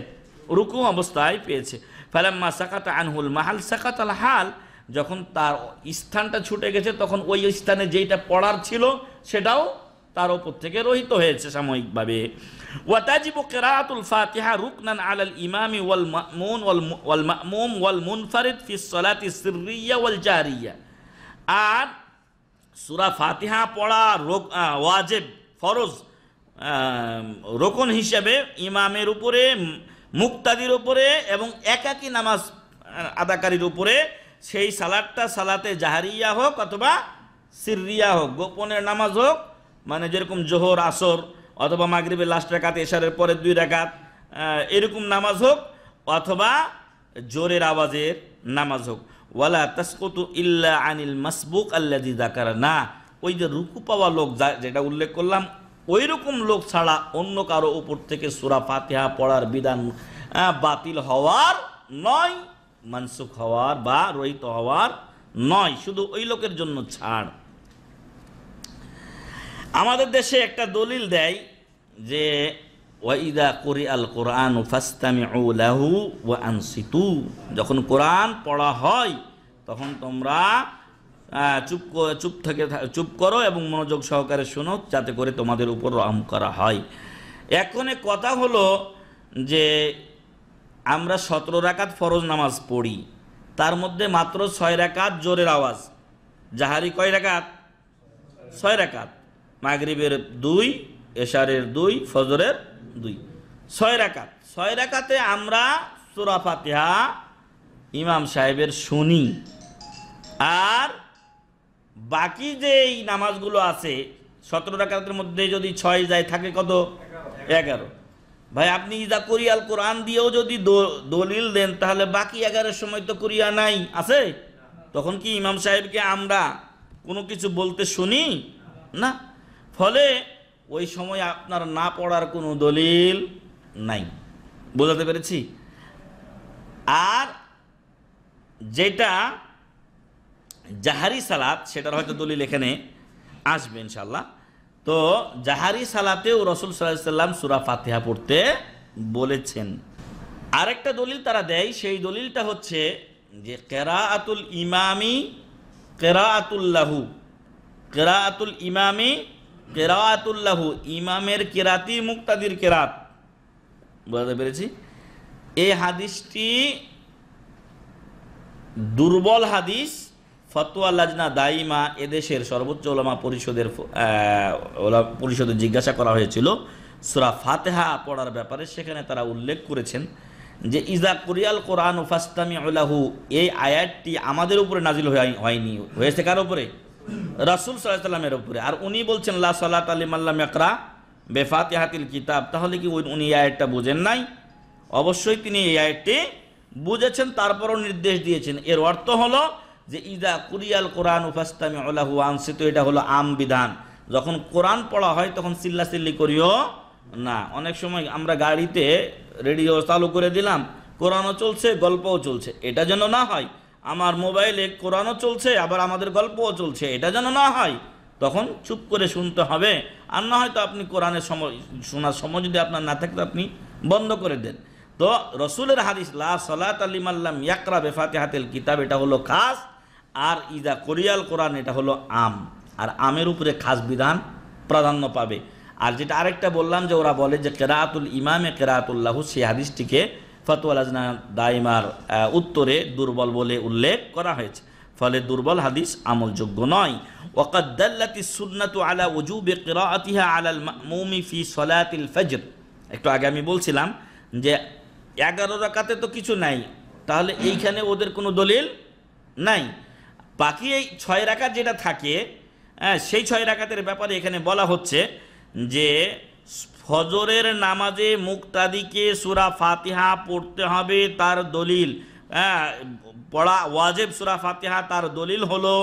রুকু অবস্থায় পেয়েছে ফালাম্মা সাকাত আনহুল মাহাল সাকাত আল হাল যখন তার স্থানটা ছুটে গেছে তখন ওই স্থানে যেইটা পড়ার ছিল সেটাও তার ওপর থেকে রহিত হয়েছে সাময়িকভাবে ওয়াতাজিবু কেরাতুল ফাতিহা রুকনান আলাল ইমামি ওয়াল মামুন ওয়াল ওয়াল মামুম ওয়াল মুনফারিদ ফি সলাতি সিররিয়া ওয়াল জারিয়া আর সুরা ফাতিহা পড়া ওয়াজেব ফরজ রোকন হিসেবে ইমামের উপরে মুক্তাদির ওপরে এবং একাকি নামাজ আদাকারীর উপরে সেই সালাদটা সালাতে জাহারিয়া হোক অথবা সিররিয়া হোক গোপনের নামাজ হোক মানে যেরকম জোহর আসর অথবা মাগরীবের লাস্ট রেখাত এশারের পরে দুই রেখাত এরকম নামাজ হোক অথবা জোরের আওয়াজের নামাজ হোক ওয়ালা তাসকতু ইল্লা আনিল মাসবুক আল্লাদি দাকার না ওই যে রুকু পাওয়া লোক যেটা উল্লেখ করলাম ওই রকম লোক ছাড়া অন্য কারো উপর থেকে সুরা ফাতিহা পড়ার বিধান বাতিল হওয়ার নয় মানসুখ হওয়ার বা রহিত হওয়ার নয় শুধু ওই লোকের জন্য ছাড় আমাদের দেশে একটা দলিল দেয় যে ওয়াইদা করি আল কোরআন ফাস্তামি লাহু ওয়া আনসিতু যখন কোরআন পড়া হয় তখন তোমরা চুপ চুপ থেকে চুপ করো এবং মনোযোগ সহকারে শোনো যাতে করে তোমাদের উপর রহম করা হয় এখন কথা হলো যে আমরা সতেরো রাকাত ফরজ নামাজ পড়ি তার মধ্যে মাত্র ছয় রাকাত জোরের আওয়াজ জাহারি কয় রাকাত ছয় রাকাত মাগরিবের দুই এশারের দুই ফজরের দুই ছয় রাকাত ছয় রাকাতে আমরা সুরাফাতিহা ইমাম সাহেবের শুনি আর বাকি যে এই নামাজগুলো আছে সতেরো রাকাতের মধ্যে যদি ছয় যায় থাকে কত এগারো ভাই আপনি ইজা কোরিয়াল কোরআন দিয়েও যদি দলিল দেন তাহলে বাকি এগারোর সময় তো কোরিয়া নাই আছে তখন কি ইমাম সাহেবকে আমরা কোনো কিছু বলতে শুনি না ফলে ওই সময় আপনার না পড়ার কোনো দলিল নাই বোঝাতে পেরেছি আর যেটা জাহারি সালাত সেটার হয়তো দলিল এখানে আসবে ইনশাল্লাহ তো জাহারি সালাতেও রসুল সাল্লাহ সাল্লাম সুরা ফাতেহা পড়তে বলেছেন আরেকটা দলিল তারা দেয় সেই দলিলটা হচ্ছে যে কেরা আতুল ইমামি কেরা কেরা আতুল ইমামি কেরাআতুল্লাহু ইমামের কেরাতি মুক্তাদির কেরাত বলতে পেরেছি এই হাদিসটি দুর্বল হাদিস ফতোয়া লাজনা দাইমা এদেশের সর্বোচ্চ ওলামা পরিষদের পরিষদে জিজ্ঞাসা করা হয়েছিল সুরা ফাতেহা পড়ার ব্যাপারে সেখানে তারা উল্লেখ করেছেন যে ইজা কোরিয়াল কোরআন ফাস্তামি আলাহু এই আয়াতটি আমাদের উপরে নাজিল হয়নি হয়েছে কার উপরে রাসুল সাল্লামের উপরে আর উনি বলছেন লা সালাত আলিম আল্লাহ একরা বেফাতেহাতিল কিতাব তাহলে কি উনি এই আয়াতটা বোঝেন নাই অবশ্যই তিনি এই আয়াতটি বুঝেছেন তারপরও নির্দেশ দিয়েছেন এর অর্থ হলো যে ইদা কুরিয়াল কোরআন উফাস্তামি আল্লাহু তো এটা হলো আম বিধান যখন কোরআন পড়া হয় তখন চিল্লাচিল্লি করিও না অনেক সময় আমরা গাড়িতে রেডিও চালু করে দিলাম কোরআনও চলছে গল্পও চলছে এটা যেন না হয় আমার মোবাইলে কোরআনও চলছে আবার আমাদের গল্পও চলছে এটা যেন না হয় তখন চুপ করে শুনতে হবে আর না হয়তো আপনি কোরআনের সময় শোনার সময় যদি আপনার না থাকে আপনি বন্ধ করে দেন তো রসুলের হাদিস লা সালাত আলিম ইয়াকরা বেফাতে হাতেল কিতাব এটা হলো খাস আর ইদা কোরিয়াল কোরআন এটা হলো আম আর আমের উপরে খাস বিধান প্রাধান্য পাবে আর যেটা আরেকটা বললাম যে ওরা বলে যে কেরাতুল ইমামে কেরাতুল্লাহ সেই হাদিসটিকে ফতুয়াল আজনা দাইমার উত্তরে দুর্বল বলে উল্লেখ করা হয়েছে ফলে দুর্বল হাদিস আমলযোগ্য নয় ওকাদ্দাল্লাতি সুন্নাতু আলা ওজুবে কেরাতিহা আলাল মৌমি ফি সলাতিল ফজর একটু আগে আমি বলছিলাম যে এগারো রাকাতে তো কিছু নাই তাহলে এইখানে ওদের কোনো দলিল নাই বাকি এই ছয় রাকাত যেটা থাকে হ্যাঁ সেই ছয় রাকাতের ব্যাপারে এখানে বলা হচ্ছে যে ফজরের নামাজে মুক্তাদিকে সুরা ফাতিহা পড়তে হবে তার দলিল হ্যাঁ পড়া ওয়াজেব সুরা ফাতিহা তার দলিল হলো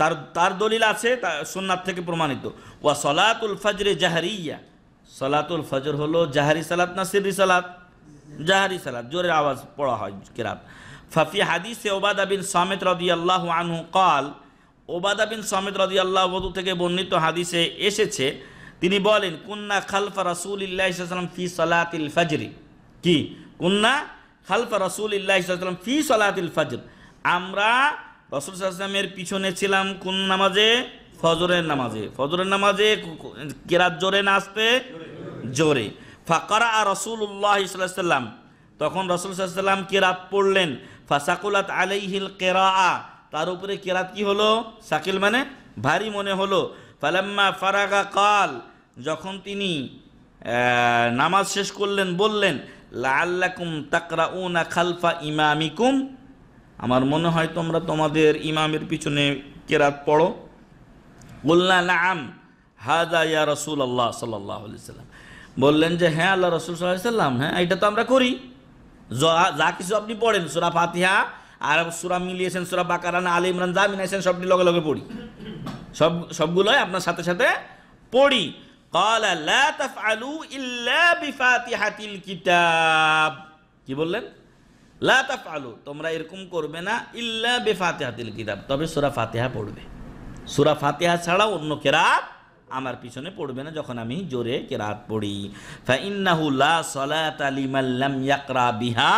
তার তার দলিল আছে সোননাথ থেকে প্রমাণিত ওয়া সলাতুল ফজরে জাহারিয়া সলাতুল ফজর হলো জাহারি সালাত না সিরি সালাত জাহারি সালাত জোরের আওয়াজ পড়া হয় কেরাত ফাফি হাদিসে ওবাদা বিন সামেদ আল্লাহ আনহু কাল ওবাদা বিন সামেদ রদিয়াল্লাহ বধু থেকে বর্ণিত হাদিসে এসেছে তিনি বলেন কুন্না খালফা ইসলাম ফি সলাতিল ফাজরি কি কুন্না খালফা ইসলাম ফি সলাতিল ফাজর আমরা রসুল সাল্লামের পিছনে ছিলাম কোন নামাজে ফজরের নামাজে ফজরের নামাজে কেরাত জোরে না আসতে জোরে ফাকারা আর রসুল্লাহ ইসলাম তখন রসুল সাল্লাম কেরাত পড়লেন ফাসাকুলাত আলাইহিল কেরা তার উপরে কেরাত কি হলো সাকিল মানে ভারী মনে হলো ফালাম্মা ফারাগা কাল যখন তিনি নামাজ শেষ করলেন বললেন লাল্লাকুম তাকরা উনা খালফা ইমামিকুম আমার মনে হয় তোমরা তোমাদের ইমামের পিছনে কেরাত পড়ো বললা নাম হাজা ইয়া রসুল আল্লাহ সাল্লাহ সাল্লাম বললেন যে হ্যাঁ আল্লাহ রসুল সাল্লাহ সাল্লাম হ্যাঁ এটা তো আমরা করি যা কিছু আপনি পড়েন সুরা ফাতিহা আর সুরা মিলিয়েছেন সুরা বাকারান আলী ইমরান যা মিলাইছেন সবটি লগে লগে পড়ি সব সবগুলোই আপনার সাথে সাথে পড়ি ক্বালা লা তাফআলু ইল্লা বিফাতিহাতিল কিতাব কি বললেন লা তাফআলু তোমরা এরকম করবে না ইল্লা বিফাতিহাতিল কিতাব তবে সুরা ফাতিহা পড়বে সুরা ফাতিহা ছাড়া অন্য কেরাত আমার পিছনে পড়বে না যখন আমি জোরে কেরাত পড়ি ফাইন্নাহুল্লা সলাত আলিমাল্লাম ইয়াকরা বিহা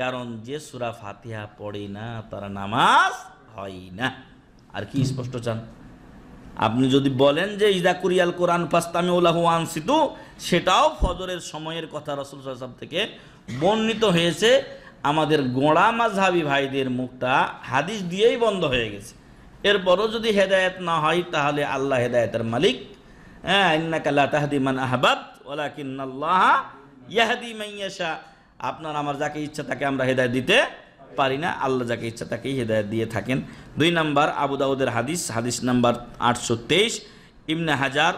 কারণ যে সুরা ফাতিহা পড়ে না তার নামাজ হয় না আর কি স্পষ্ট চান আপনি যদি বলেন যে ইদাকুরিয়াল কোরআন পাস্তামি ওলাহু আনসিতু সেটাও ফজরের সময়ের কথা রসুল সাহেব থেকে বর্ণিত হয়েছে আমাদের গোড়া মাঝহাবি ভাইদের মুখটা হাদিস দিয়েই বন্ধ হয়ে গেছে এরপরও যদি হেদায়ত না হয় তাহলে আল্লাহ হেদায়তের মালিক হ্যাঁ ইন্নাকাল্লা তাহাদি মান আহবাব ওলাকিন আল্লাহ ইয়াহাদি মাইয়াশা আপনার আমার যাকে ইচ্ছা তাকে আমরা হেদায়ত দিতে পারি না আল্লাহ যাকে ইচ্ছা তাকেই হেদায়ত দিয়ে থাকেন দুই নম্বর আবু দাউদের হাদিস হাদিস নাম্বার আটশো তেইশ ইবনে হাজার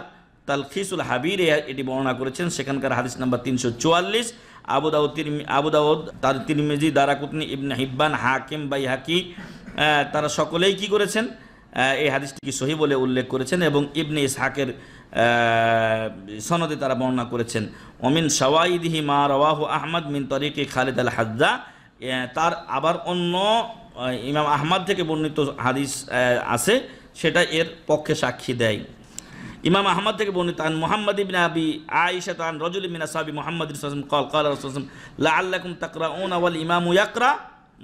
তালখিসুল হাবির এটি বর্ণনা করেছেন সেখানকার হাদিস নাম্বার তিনশো চুয়াল্লিশ আবু দাউদ আবু দাউদ তার তিরমিজি দারাকুতনি ইবনে হিব্বান হাকিম বাই হাকি তারা সকলেই কি করেছেন এই হাদিসটিকে সহি বলে উল্লেখ করেছেন এবং ইবনে ইসহাকের সনদে তারা বর্ণনা করেছেন অমিন সওয়াইদিহি মা রওয়াহু আহমদ মিন তরিকে খালেদ আল হাজ্জা তার আবার অন্য ইমাম আহমদ থেকে বর্ণিত হাদিস আছে সেটা এর পক্ষে সাক্ষী দেয় ইমাম আহমদ থেকে বর্ণিত আন মোহাম্মদ ইবিন আবি আয়েশা তান রজুল ইমিন আসাবি মোহাম্মদ কল কাল রসম লা আল্লাকুম তাকরা ওন আওয়াল ইমাম ইয়াকরা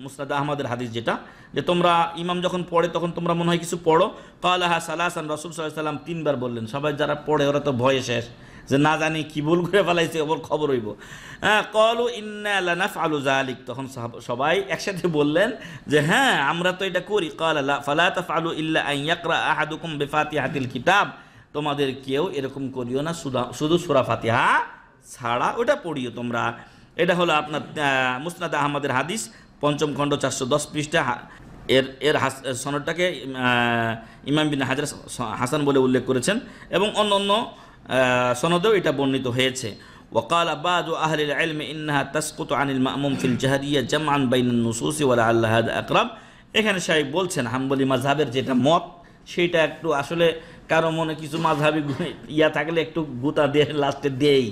মুসনাদ আহমদের হাদিস যেটা যে তোমরা ইমাম যখন পড়ে তখন তোমরা মনে হয় কিছু পড়ো কালাহা সালাহান রসুল সাল্লাম তিনবার বললেন সবাই যারা পড়ে ওরা তো ভয়ে শেষ যে না জানি কি ভুল করে ফেলাইছে ওর খবর হইব হ্যাঁ কলু ইন্নাফ আলু জালিক তখন সবাই একসাথে বললেন যে হ্যাঁ আমরা তো এটা করি কল আল্লাহ ফালাত আলু ইল্লা আইয়াকরা আহাদুকুম বেফাতি হাতিল কিতাব তোমাদের কেউ এরকম করিও না শুধু সুরা ফাতিহা ছাড়া ওটা পড়িও তোমরা এটা হলো আপনার মুসনাদ আহমদের হাদিস পঞ্চম খণ্ড চারশো দশ পৃষ্ঠা এর এর সনদটাকে ইমাম বিন হাজার হাসান বলে উল্লেখ করেছেন এবং অন্য অন্য সনদেও এটা বর্ণিত হয়েছে وقال بعض أهل العلم إنها تسقط عن المأموم في الجهرية جمعا بين النصوص ولعل هذا আকরাম এখানে সাহেব বলছেন হাম্বলি মাঝহাবের যেটা মত সেটা একটু আসলে কারো মনে কিছু মাঝহাবি ইয়া থাকলে একটু গুতা দিয়ে লাস্টে দেই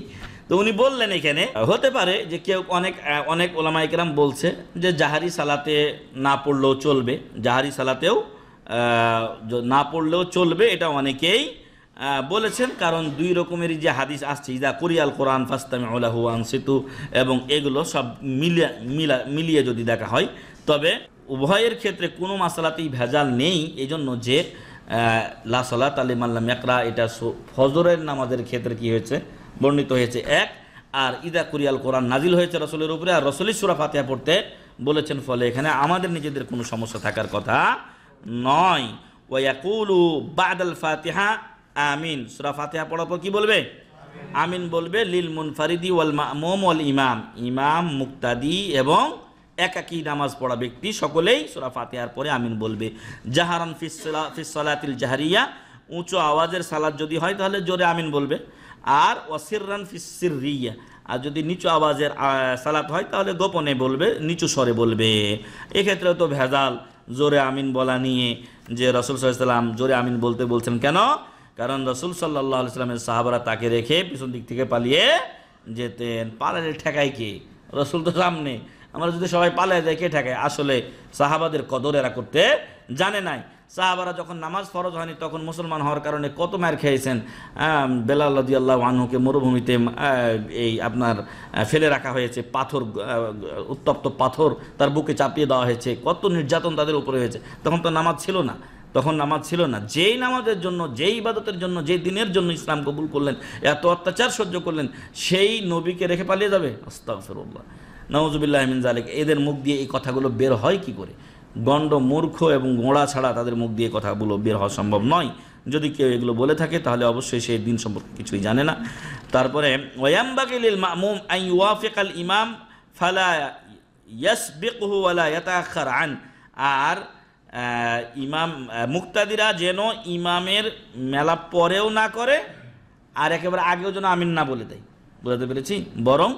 তো উনি বললেন এখানে হতে পারে যে কেউ অনেক অনেক ওলামা একরাম বলছে যে জাহারি সালাতে না পড়লেও চলবে জাহারি সালাতেও না পড়লেও চলবে এটা অনেকেই বলেছেন কারণ দুই রকমেরই যে হাদিস আসছে ইদা কোরিয়াল কোরআন ফাস্তামি ওলাহু সেতু এবং এগুলো সব মিলিয়ে মিলা মিলিয়ে যদি দেখা হয় তবে উভয়ের ক্ষেত্রে কোনো মাসালাতেই ভেজাল নেই এই জন্য যে লা সলাত আলিমাল্লাম একরা এটা ফজরের নামাজের ক্ষেত্রে কি হয়েছে বর্ণিত হয়েছে এক আর ইদা কুরিয়াল কোরআন নাজিল হয়েছে রসলের উপরে আর রসলি সুরা ফাতিহা পড়তে বলেছেন ফলে এখানে আমাদের নিজেদের কোনো সমস্যা থাকার কথা নয় ওয়াকুলু বাদাল ফাতিহা আমিন সুরা ফাতিহা পড়ার পর কী বলবে আমিন বলবে লিল মুনফারিদি ওয়াল মোম ওয়াল ইমাম ইমাম মুক্তাদি এবং একাকি নামাজ পড়া ব্যক্তি সকলেই সুরা ফাতিহার পরে আমিন বলবে জাহারান ফিস ফিস জাহারিয়া উঁচু আওয়াজের সালাদ যদি হয় তাহলে জোরে আমিন বলবে আর ফিসির ফিসিরিয়া আর যদি নিচু আওয়াজের সালাত হয় তাহলে গোপনে বলবে নিচু স্বরে বলবে এক্ষেত্রে তো ভেজাল জোরে আমিন বলা নিয়ে যে রসুল সাল্লাম জোরে আমিন বলতে বলছেন কেন কারণ রসুল সাল্লাহ সাল্লামের সাহাবারা তাকে রেখে পিছন দিক থেকে পালিয়ে যেতেন পালালে ঠেকায় কে রসুল তো সামনে আমরা যদি সবাই পালায় যাই কে ঠেকায় আসলে সাহাবাদের কদর এরা করতে জানে নাই সাহাবারা যখন নামাজ ফরজ হয়নি তখন মুসলমান হওয়ার কারণে কত মায়ের খেয়েছেন বেলাল আল্লাহ আনহুকে মরুভূমিতে এই আপনার ফেলে রাখা হয়েছে পাথর উত্তপ্ত পাথর তার বুকে চাপিয়ে দেওয়া হয়েছে কত নির্যাতন তাদের উপরে হয়েছে তখন তো নামাজ ছিল না তখন নামাজ ছিল না যেই নামাজের জন্য যেই ইবাদতের জন্য যেই দিনের জন্য ইসলাম কবুল করলেন এত অত্যাচার সহ্য করলেন সেই নবীকে রেখে পালিয়ে যাবে আস্তাফরুল্লাহ নওয়াজুবিল্লাহ মিন জালেক এদের মুখ দিয়ে এই কথাগুলো বের হয় কি করে গণ্ড মূর্খ এবং গোঁড়া ছাড়া তাদের মুখ দিয়ে কথাগুলো বের হওয়া সম্ভব নয় যদি কেউ এগুলো বলে থাকে তাহলে অবশ্যই সেই দিন সম্পর্কে কিছুই জানে না তারপরে ওয়াম্বাকিল মামুম আই ওয়াফিক আল ইমাম ফালা ইয়াসবিকহু আলা ইয়াতাখার আন আর ইমাম মুক্তাদিরা যেন ইমামের মেলা পরেও না করে আর একেবারে আগেও যেন আমিন না বলে দেয় বুঝাতে পেরেছি বরং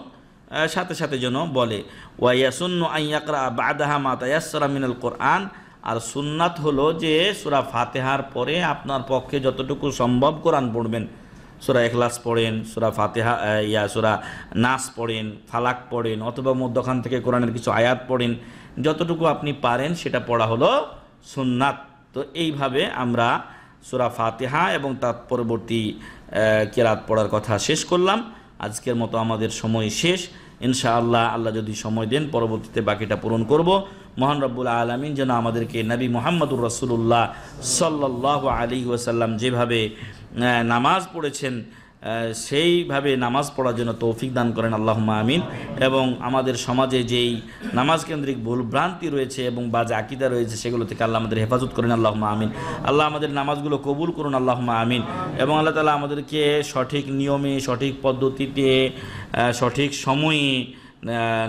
সাথে সাথে যেন বলে ওয়াইয়াসুন্ন আইয়াকরা বাদাহা মাতায়াসরা মিনাল কোরআন আর সুন্নাত হলো যে সুরা ফাতেহার পরে আপনার পক্ষে যতটুকু সম্ভব কোরআন পড়বেন সুরা এখলাস পড়েন সুরা ফাতেহা ইয়া সুরা নাস পড়েন ফালাক পড়েন অথবা মধ্যখান থেকে কোরআনের কিছু আয়াত পড়েন যতটুকু আপনি পারেন সেটা পড়া হলো সুন্নাত তো এইভাবে আমরা সুরা ফাতেহা এবং তার পরবর্তী কেরাত পড়ার কথা শেষ করলাম আজকের মতো আমাদের সময় শেষ ইনশাআল্লাহ আল্লাহ যদি সময় দেন পরবর্তীতে বাকিটা পূরণ করব মহান রব্বুল আলমিন যেন আমাদেরকে নবী মোহাম্মদুর রসুল্লাহ সাল্লাহ আলী ওয়াসাল্লাম যেভাবে নামাজ পড়েছেন সেইভাবে নামাজ পড়ার জন্য তৌফিক দান করেন আল্লাহ আমিন এবং আমাদের সমাজে যেই নামাজ কেন্দ্রিক ভুল ভ্রান্তি রয়েছে এবং বাজে আকিদা রয়েছে সেগুলো থেকে আল্লাহ আমাদের হেফাজত করেন আল্লাহ আমিন আল্লাহ আমাদের নামাজগুলো কবুল করুন আল্লাহ আমিন এবং আল্লাহ তালা আমাদেরকে সঠিক নিয়মে সঠিক পদ্ধতিতে সঠিক সময়ে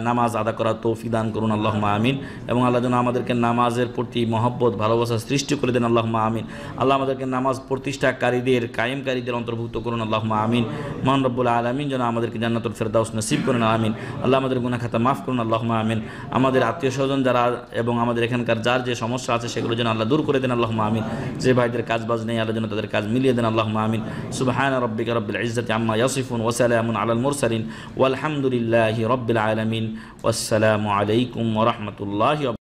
নামাজ আদা করার তৌফি দান করুন আল্লাহ আমিন এবং আল্লাহ যেন আমাদেরকে নামাজের প্রতি মহব্বত ভালোবাসা সৃষ্টি করে দেন আল্লাহ আমিন আল্লাহ আমাদেরকে নামাজ প্রতিষ্ঠাকারীদের কায়েমকারীদের অন্তর্ভুক্ত করুন আল্লাহ আমিন মহান রব্বুল আলমিন যেন আমাদেরকে জান্নাতুল ফেরদাউস নসিব করুন আমিন আল্লাহ আমাদের গুনাখাতা মাফ করুন আল্লাহ আমিন আমাদের আত্মীয় স্বজন যারা এবং আমাদের এখানকার যার যে সমস্যা আছে সেগুলো যেন আল্লাহ দূর করে দেন আল্লাহ আমিন যে ভাইদের কাজ বাজ নেই আল্লাহ যেন তাদের কাজ মিলিয়ে দেন আল্লাহ আমিন সুবাহ রব্বিক রব্বিল ইজত আম্মা ইয়াসিফুন ওসালামুন আলাল মুরসালিন ওয়ালহামদুলিল্লাহি রব্বিল العالمين والسلام عليكم ورحمة الله وبركاته